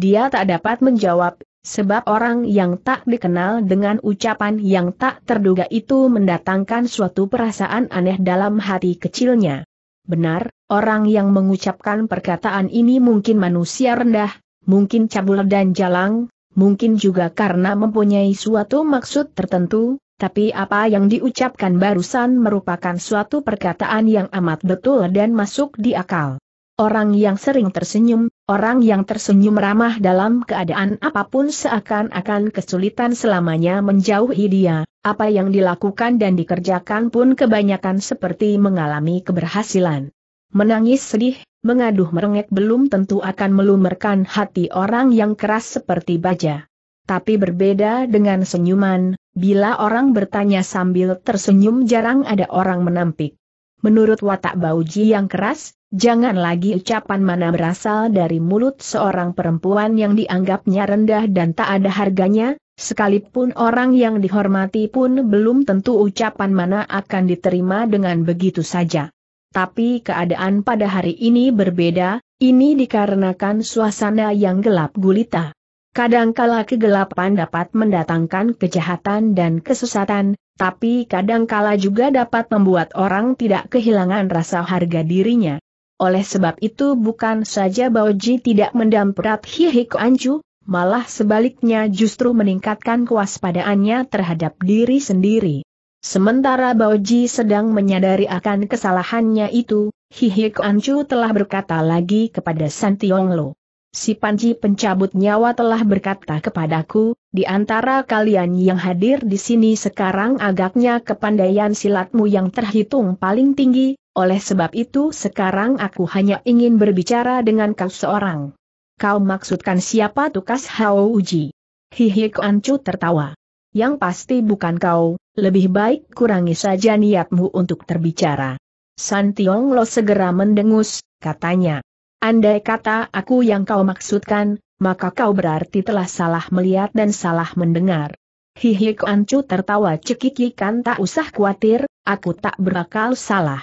Dia tak dapat menjawab, sebab orang yang tak dikenal dengan ucapan yang tak terduga itu mendatangkan suatu perasaan aneh dalam hati kecilnya. Benar, orang yang mengucapkan perkataan ini mungkin manusia rendah, mungkin cabul dan jalang, mungkin juga karena mempunyai suatu maksud tertentu, tapi apa yang diucapkan barusan merupakan suatu perkataan yang amat betul dan masuk di akal. Orang yang sering tersenyum, orang yang tersenyum ramah dalam keadaan apapun seakan-akan kesulitan selamanya menjauhi dia, apa yang dilakukan dan dikerjakan pun kebanyakan seperti mengalami keberhasilan. Menangis sedih, mengaduh merengek belum tentu akan melumerkan hati orang yang keras seperti baja. Tapi berbeda dengan senyuman, bila orang bertanya sambil tersenyum jarang ada orang menampik. Menurut watak Bauji yang keras, jangan lagi ucapan mana berasal dari mulut seorang perempuan yang dianggapnya rendah dan tak ada harganya, sekalipun orang yang dihormati pun belum tentu ucapan mana akan diterima dengan begitu saja. Tapi keadaan pada hari ini berbeda, ini dikarenakan suasana yang gelap gulita. Kadangkala kegelapan dapat mendatangkan kejahatan dan kesesatan, tapi kadangkala juga dapat membuat orang tidak kehilangan rasa harga dirinya. Oleh sebab itu bukan saja Baoji tidak mendamprat Hihik Anju, malah sebaliknya justru meningkatkan kewaspadaannya terhadap diri sendiri. Sementara Baoji sedang menyadari akan kesalahannya itu, Hihik Anju telah berkata lagi kepada Lo. Si Panji pencabut nyawa telah berkata kepadaku, di antara kalian yang hadir di sini sekarang agaknya kepandaian silatmu yang terhitung paling tinggi, oleh sebab itu sekarang aku hanya ingin berbicara dengan kau seorang. Kau maksudkan siapa tukas Hao Uji? Hihi Ancu tertawa. Yang pasti bukan kau, lebih baik kurangi saja niatmu untuk terbicara. San Lo segera mendengus, katanya. Andai kata aku yang kau maksudkan, maka kau berarti telah salah melihat dan salah mendengar. Hihi Ancu tertawa cekikikan tak usah khawatir, aku tak berakal salah.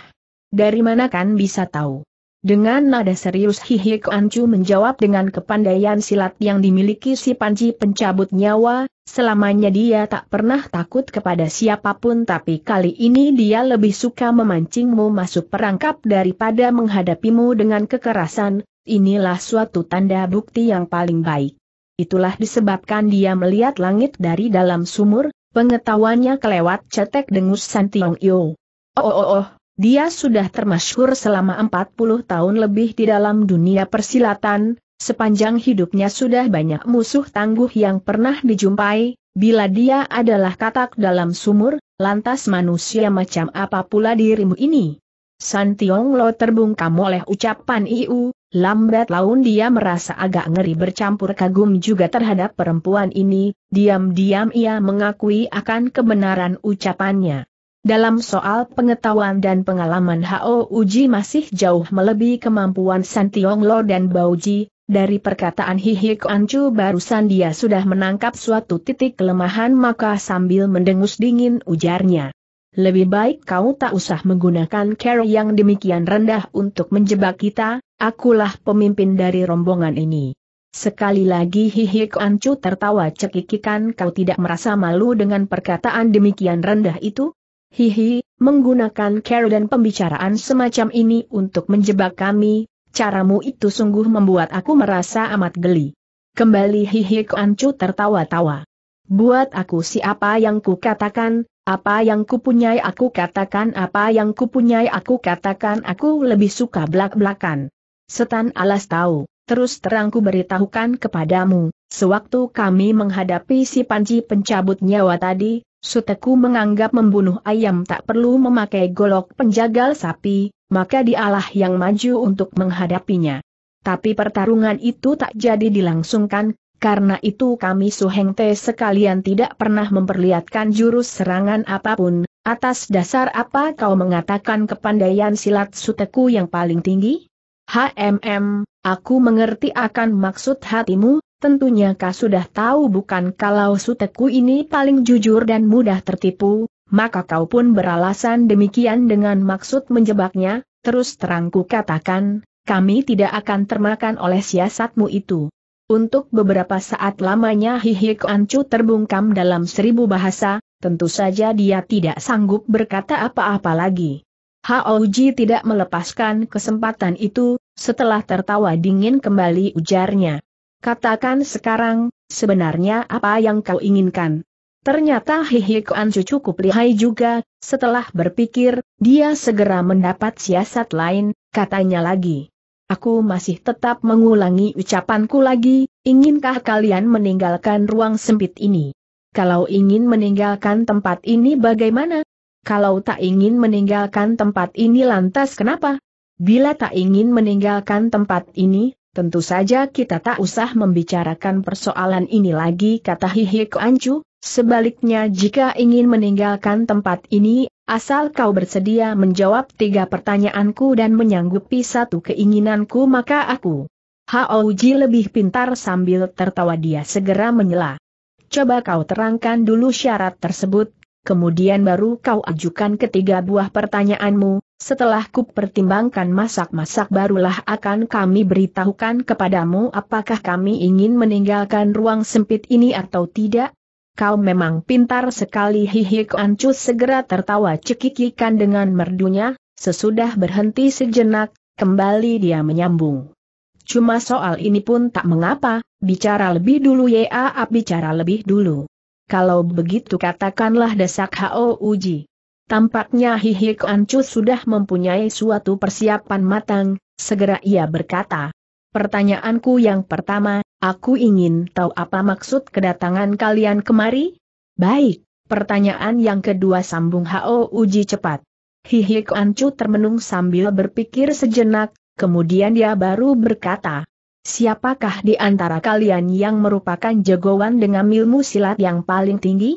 Dari mana kan bisa tahu? Dengan nada serius Hihi Ancu menjawab dengan kepandaian silat yang dimiliki si Panji pencabut nyawa, Selamanya dia tak pernah takut kepada siapapun tapi kali ini dia lebih suka memancingmu masuk perangkap daripada menghadapimu dengan kekerasan, inilah suatu tanda bukti yang paling baik. Itulah disebabkan dia melihat langit dari dalam sumur, pengetahuannya kelewat cetek dengus Santiong Yo. Oh, oh oh oh, dia sudah termasyhur selama 40 tahun lebih di dalam dunia persilatan, Sepanjang hidupnya sudah banyak musuh tangguh yang pernah dijumpai, bila dia adalah katak dalam sumur, lantas manusia macam apa pula dirimu ini? San Tiong Lo terbungkam oleh ucapan Iu, lambat laun dia merasa agak ngeri bercampur kagum juga terhadap perempuan ini, diam-diam ia mengakui akan kebenaran ucapannya. Dalam soal pengetahuan dan pengalaman Hao Uji masih jauh melebihi kemampuan San Tiong Lo dan Bao Ji, dari perkataan Hihi Ancu barusan dia sudah menangkap suatu titik kelemahan maka sambil mendengus dingin ujarnya. Lebih baik kau tak usah menggunakan cara yang demikian rendah untuk menjebak kita, akulah pemimpin dari rombongan ini. Sekali lagi Hihi Ancu tertawa cekikikan kau tidak merasa malu dengan perkataan demikian rendah itu? Hihi, menggunakan cara dan pembicaraan semacam ini untuk menjebak kami, Caramu itu sungguh membuat aku merasa amat geli. Kembali hihik Ancu tertawa-tawa. Buat aku siapa yang ku katakan, apa yang kupunyai aku katakan apa yang kupunyai aku katakan aku lebih suka belak-belakan. Setan alas tahu, terus terangku beritahukan kepadamu, sewaktu kami menghadapi si Panji pencabut nyawa tadi, Suteku menganggap membunuh ayam tak perlu memakai golok penjagal sapi, maka dialah yang maju untuk menghadapinya. Tapi pertarungan itu tak jadi dilangsungkan, karena itu kami Suhengte sekalian tidak pernah memperlihatkan jurus serangan apapun, atas dasar apa kau mengatakan kepandaian silat Suteku yang paling tinggi? HMM, aku mengerti akan maksud hatimu, Tentunya kau sudah tahu bukan kalau suteku ini paling jujur dan mudah tertipu, maka kau pun beralasan demikian dengan maksud menjebaknya, terus terangku katakan, kami tidak akan termakan oleh siasatmu itu. Untuk beberapa saat lamanya Hihik Ancu terbungkam dalam seribu bahasa, tentu saja dia tidak sanggup berkata apa-apa lagi. Haoji tidak melepaskan kesempatan itu, setelah tertawa dingin kembali ujarnya. Katakan sekarang, sebenarnya apa yang kau inginkan? Ternyata Hihi Anju cukup lihai juga, setelah berpikir, dia segera mendapat siasat lain, katanya lagi. Aku masih tetap mengulangi ucapanku lagi, inginkah kalian meninggalkan ruang sempit ini? Kalau ingin meninggalkan tempat ini bagaimana? Kalau tak ingin meninggalkan tempat ini lantas kenapa? Bila tak ingin meninggalkan tempat ini, Tentu saja kita tak usah membicarakan persoalan ini lagi kata Hihi Koancu, sebaliknya jika ingin meninggalkan tempat ini, asal kau bersedia menjawab tiga pertanyaanku dan menyanggupi satu keinginanku maka aku. Haoji lebih pintar sambil tertawa dia segera menyela. Coba kau terangkan dulu syarat tersebut, kemudian baru kau ajukan ketiga buah pertanyaanmu, setelah ku pertimbangkan masak-masak barulah akan kami beritahukan kepadamu apakah kami ingin meninggalkan ruang sempit ini atau tidak. Kau memang pintar sekali hihik Ancus segera tertawa cekikikan dengan merdunya, sesudah berhenti sejenak, kembali dia menyambung. Cuma soal ini pun tak mengapa, bicara lebih dulu ya bicara lebih dulu. Kalau begitu katakanlah desak H.O. Uji. Tampaknya Hihi Ancu sudah mempunyai suatu persiapan matang, segera ia berkata. Pertanyaanku yang pertama, aku ingin tahu apa maksud kedatangan kalian kemari? Baik, pertanyaan yang kedua sambung Hao Uji cepat. Hihi Ancu termenung sambil berpikir sejenak, kemudian dia baru berkata. Siapakah di antara kalian yang merupakan jagoan dengan ilmu silat yang paling tinggi?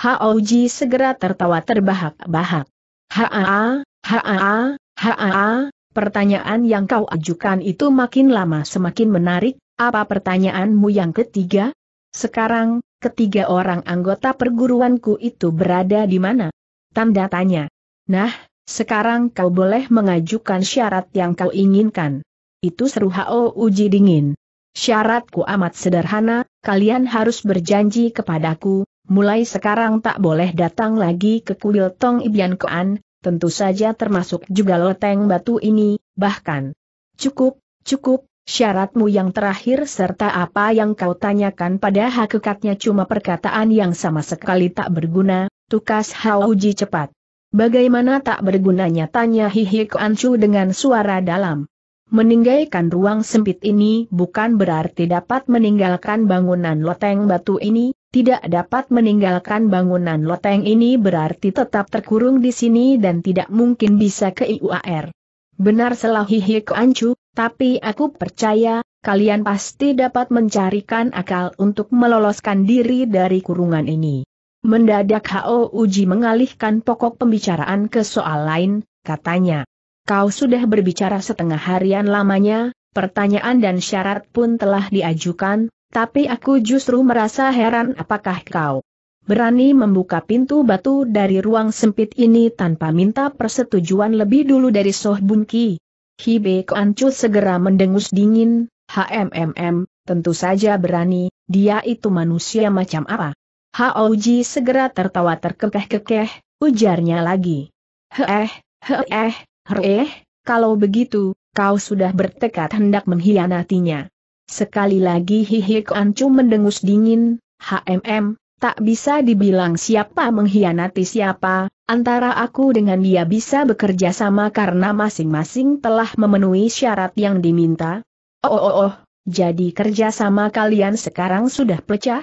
Haoji segera tertawa terbahak-bahak. Haa, haa, haa, pertanyaan yang kau ajukan itu makin lama semakin menarik, apa pertanyaanmu yang ketiga? Sekarang, ketiga orang anggota perguruanku itu berada di mana? Tanda tanya. Nah, sekarang kau boleh mengajukan syarat yang kau inginkan. Itu seru Hao Uji dingin. Syaratku amat sederhana, kalian harus berjanji kepadaku, Mulai sekarang tak boleh datang lagi ke kuil Tong Ibian Koan, tentu saja termasuk juga loteng batu ini, bahkan. Cukup, cukup, syaratmu yang terakhir serta apa yang kau tanyakan pada hakikatnya cuma perkataan yang sama sekali tak berguna, tukas Hauji cepat. Bagaimana tak bergunanya tanya Hihi Chu dengan suara dalam. Meninggalkan ruang sempit ini bukan berarti dapat meninggalkan bangunan loteng batu ini, tidak dapat meninggalkan bangunan loteng ini berarti tetap terkurung di sini dan tidak mungkin bisa ke IUAR. Benar selahihi keancu, tapi aku percaya, kalian pasti dapat mencarikan akal untuk meloloskan diri dari kurungan ini. Mendadak H.O. Uji mengalihkan pokok pembicaraan ke soal lain, katanya. Kau sudah berbicara setengah harian lamanya, pertanyaan dan syarat pun telah diajukan, tapi aku justru merasa heran apakah kau berani membuka pintu batu dari ruang sempit ini tanpa minta persetujuan lebih dulu dari Soh Bun Ki. Hibe Kancu segera mendengus dingin, HMMM, tentu saja berani, dia itu manusia macam apa? Haoji segera tertawa terkekeh-kekeh, ujarnya lagi. Heeh, heeh, Hreh, kalau begitu, kau sudah bertekad hendak mengkhianatinya. Sekali lagi hihik, Ancu mendengus dingin, HMM, tak bisa dibilang siapa mengkhianati siapa, antara aku dengan dia bisa bekerja sama karena masing-masing telah memenuhi syarat yang diminta. Oh oh oh, oh. jadi kerjasama kalian sekarang sudah pecah?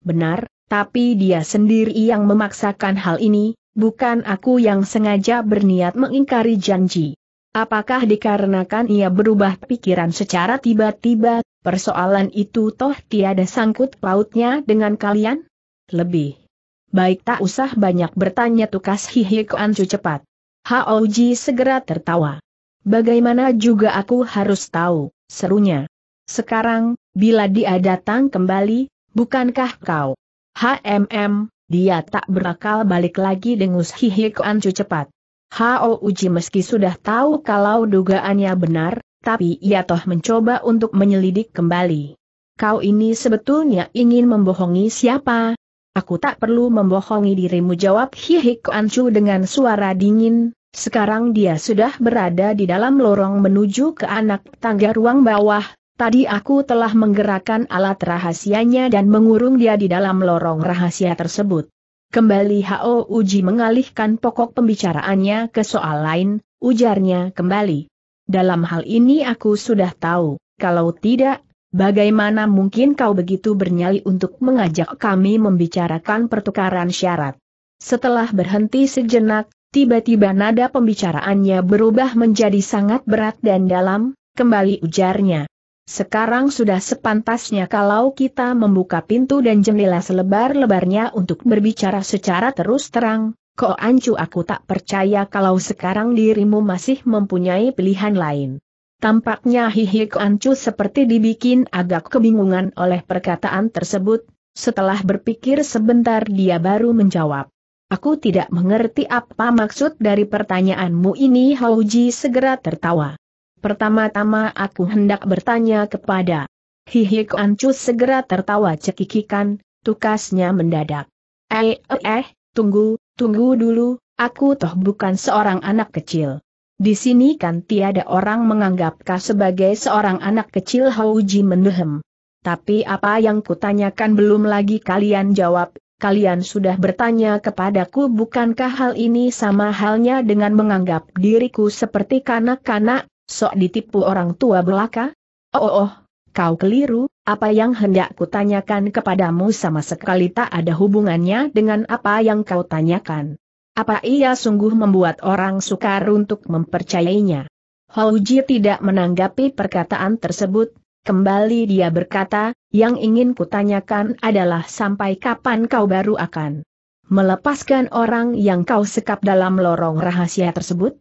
Benar, tapi dia sendiri yang memaksakan hal ini, Bukan aku yang sengaja berniat mengingkari janji. Apakah dikarenakan ia berubah pikiran secara tiba-tiba, persoalan itu toh tiada sangkut pautnya dengan kalian? Lebih. Baik tak usah banyak bertanya tukas hihi Ancu cepat. Haoji segera tertawa. Bagaimana juga aku harus tahu, serunya. Sekarang, bila dia datang kembali, bukankah kau? HMM, dia tak berakal balik lagi dengus hihi Ancu cepat. Hao Uji meski sudah tahu kalau dugaannya benar, tapi ia toh mencoba untuk menyelidik kembali. Kau ini sebetulnya ingin membohongi siapa? Aku tak perlu membohongi dirimu jawab Hihik Ancu dengan suara dingin, sekarang dia sudah berada di dalam lorong menuju ke anak tangga ruang bawah, Tadi aku telah menggerakkan alat rahasianya dan mengurung dia di dalam lorong rahasia tersebut. Kembali Hao Uji mengalihkan pokok pembicaraannya ke soal lain, ujarnya kembali. Dalam hal ini aku sudah tahu, kalau tidak, bagaimana mungkin kau begitu bernyali untuk mengajak kami membicarakan pertukaran syarat. Setelah berhenti sejenak, tiba-tiba nada pembicaraannya berubah menjadi sangat berat dan dalam, kembali ujarnya. Sekarang sudah sepantasnya kalau kita membuka pintu dan jendela selebar-lebarnya untuk berbicara secara terus terang, Ko Ancu aku tak percaya kalau sekarang dirimu masih mempunyai pilihan lain. Tampaknya Hihi Ko Ancu seperti dibikin agak kebingungan oleh perkataan tersebut, setelah berpikir sebentar dia baru menjawab. Aku tidak mengerti apa maksud dari pertanyaanmu ini Hauji segera tertawa. Pertama-tama aku hendak bertanya kepada Hihi Ancus segera tertawa cekikikan, tukasnya mendadak. Eh, eh, eh, tunggu, tunggu dulu, aku toh bukan seorang anak kecil. Di sini kan tiada orang menganggapkah sebagai seorang anak kecil Houji Menuhem. Tapi apa yang kutanyakan belum lagi kalian jawab, kalian sudah bertanya kepadaku bukankah hal ini sama halnya dengan menganggap diriku seperti kanak-kanak, Sok ditipu orang tua belaka? Oh, oh, oh, kau keliru, apa yang hendak kutanyakan kepadamu sama sekali tak ada hubungannya dengan apa yang kau tanyakan. Apa ia sungguh membuat orang sukar untuk mempercayainya? Houji tidak menanggapi perkataan tersebut, kembali dia berkata, yang ingin kutanyakan adalah sampai kapan kau baru akan melepaskan orang yang kau sekap dalam lorong rahasia tersebut?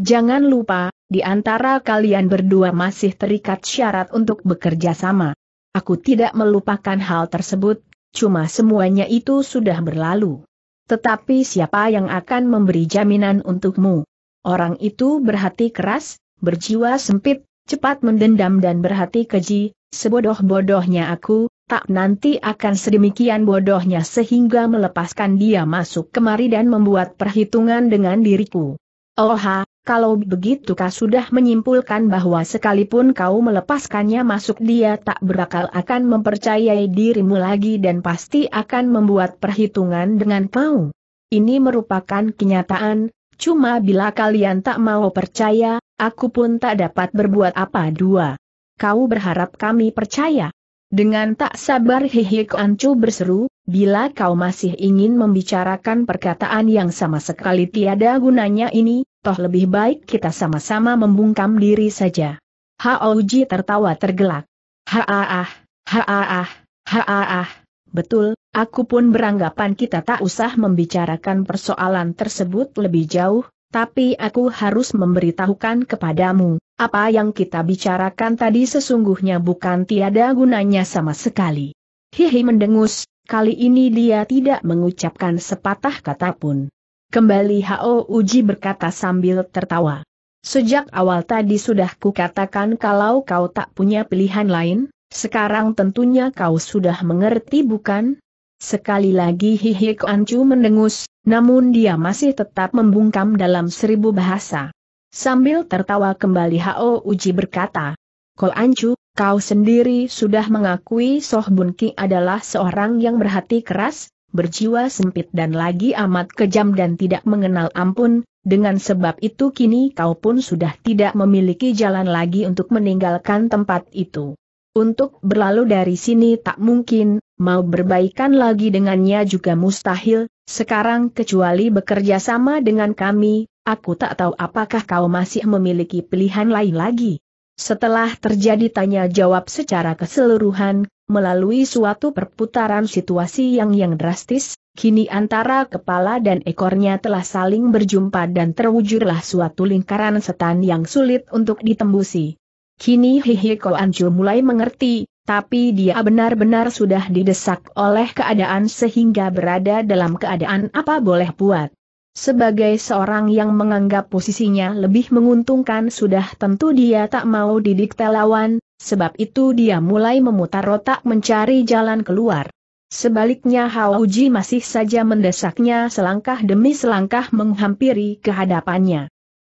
Jangan lupa, di antara kalian berdua masih terikat syarat untuk bekerja sama. Aku tidak melupakan hal tersebut, cuma semuanya itu sudah berlalu. Tetapi siapa yang akan memberi jaminan untukmu? Orang itu berhati keras, berjiwa sempit, cepat mendendam dan berhati keji, sebodoh-bodohnya aku, tak nanti akan sedemikian bodohnya sehingga melepaskan dia masuk kemari dan membuat perhitungan dengan diriku. Oha, kalau begitu kau sudah menyimpulkan bahwa sekalipun kau melepaskannya masuk dia tak berakal akan mempercayai dirimu lagi dan pasti akan membuat perhitungan dengan kau. Ini merupakan kenyataan, cuma bila kalian tak mau percaya, aku pun tak dapat berbuat apa dua. Kau berharap kami percaya. Dengan tak sabar Hihik Ancu berseru, bila kau masih ingin membicarakan perkataan yang sama sekali tiada gunanya ini, toh lebih baik kita sama-sama membungkam diri saja. Haoji tertawa tergelak. Haaah, haaah, haaah, betul, aku pun beranggapan kita tak usah membicarakan persoalan tersebut lebih jauh, tapi aku harus memberitahukan kepadamu, apa yang kita bicarakan tadi sesungguhnya bukan tiada gunanya sama sekali. Hihi mendengus, kali ini dia tidak mengucapkan sepatah kata pun. Kembali Hao Uji berkata sambil tertawa. Sejak awal tadi sudah kukatakan kalau kau tak punya pilihan lain, sekarang tentunya kau sudah mengerti bukan? Sekali lagi Hihi Ancu mendengus, namun dia masih tetap membungkam dalam seribu bahasa. Sambil tertawa kembali Hao Uji berkata, Kuancu, Ancu, kau sendiri sudah mengakui Soh Bun adalah seorang yang berhati keras, berjiwa sempit dan lagi amat kejam dan tidak mengenal ampun, dengan sebab itu kini kau pun sudah tidak memiliki jalan lagi untuk meninggalkan tempat itu. Untuk berlalu dari sini tak mungkin, mau berbaikan lagi dengannya juga mustahil, sekarang kecuali bekerja sama dengan kami, aku tak tahu apakah kau masih memiliki pilihan lain lagi. Setelah terjadi tanya jawab secara keseluruhan, melalui suatu perputaran situasi yang yang drastis, kini antara kepala dan ekornya telah saling berjumpa dan terwujudlah suatu lingkaran setan yang sulit untuk ditembusi. Kini Hihiko Anju mulai mengerti, tapi dia benar-benar sudah didesak oleh keadaan sehingga berada dalam keadaan apa boleh buat. Sebagai seorang yang menganggap posisinya lebih menguntungkan sudah tentu dia tak mau didikte lawan, sebab itu dia mulai memutar otak mencari jalan keluar. Sebaliknya Hao masih saja mendesaknya selangkah demi selangkah menghampiri kehadapannya.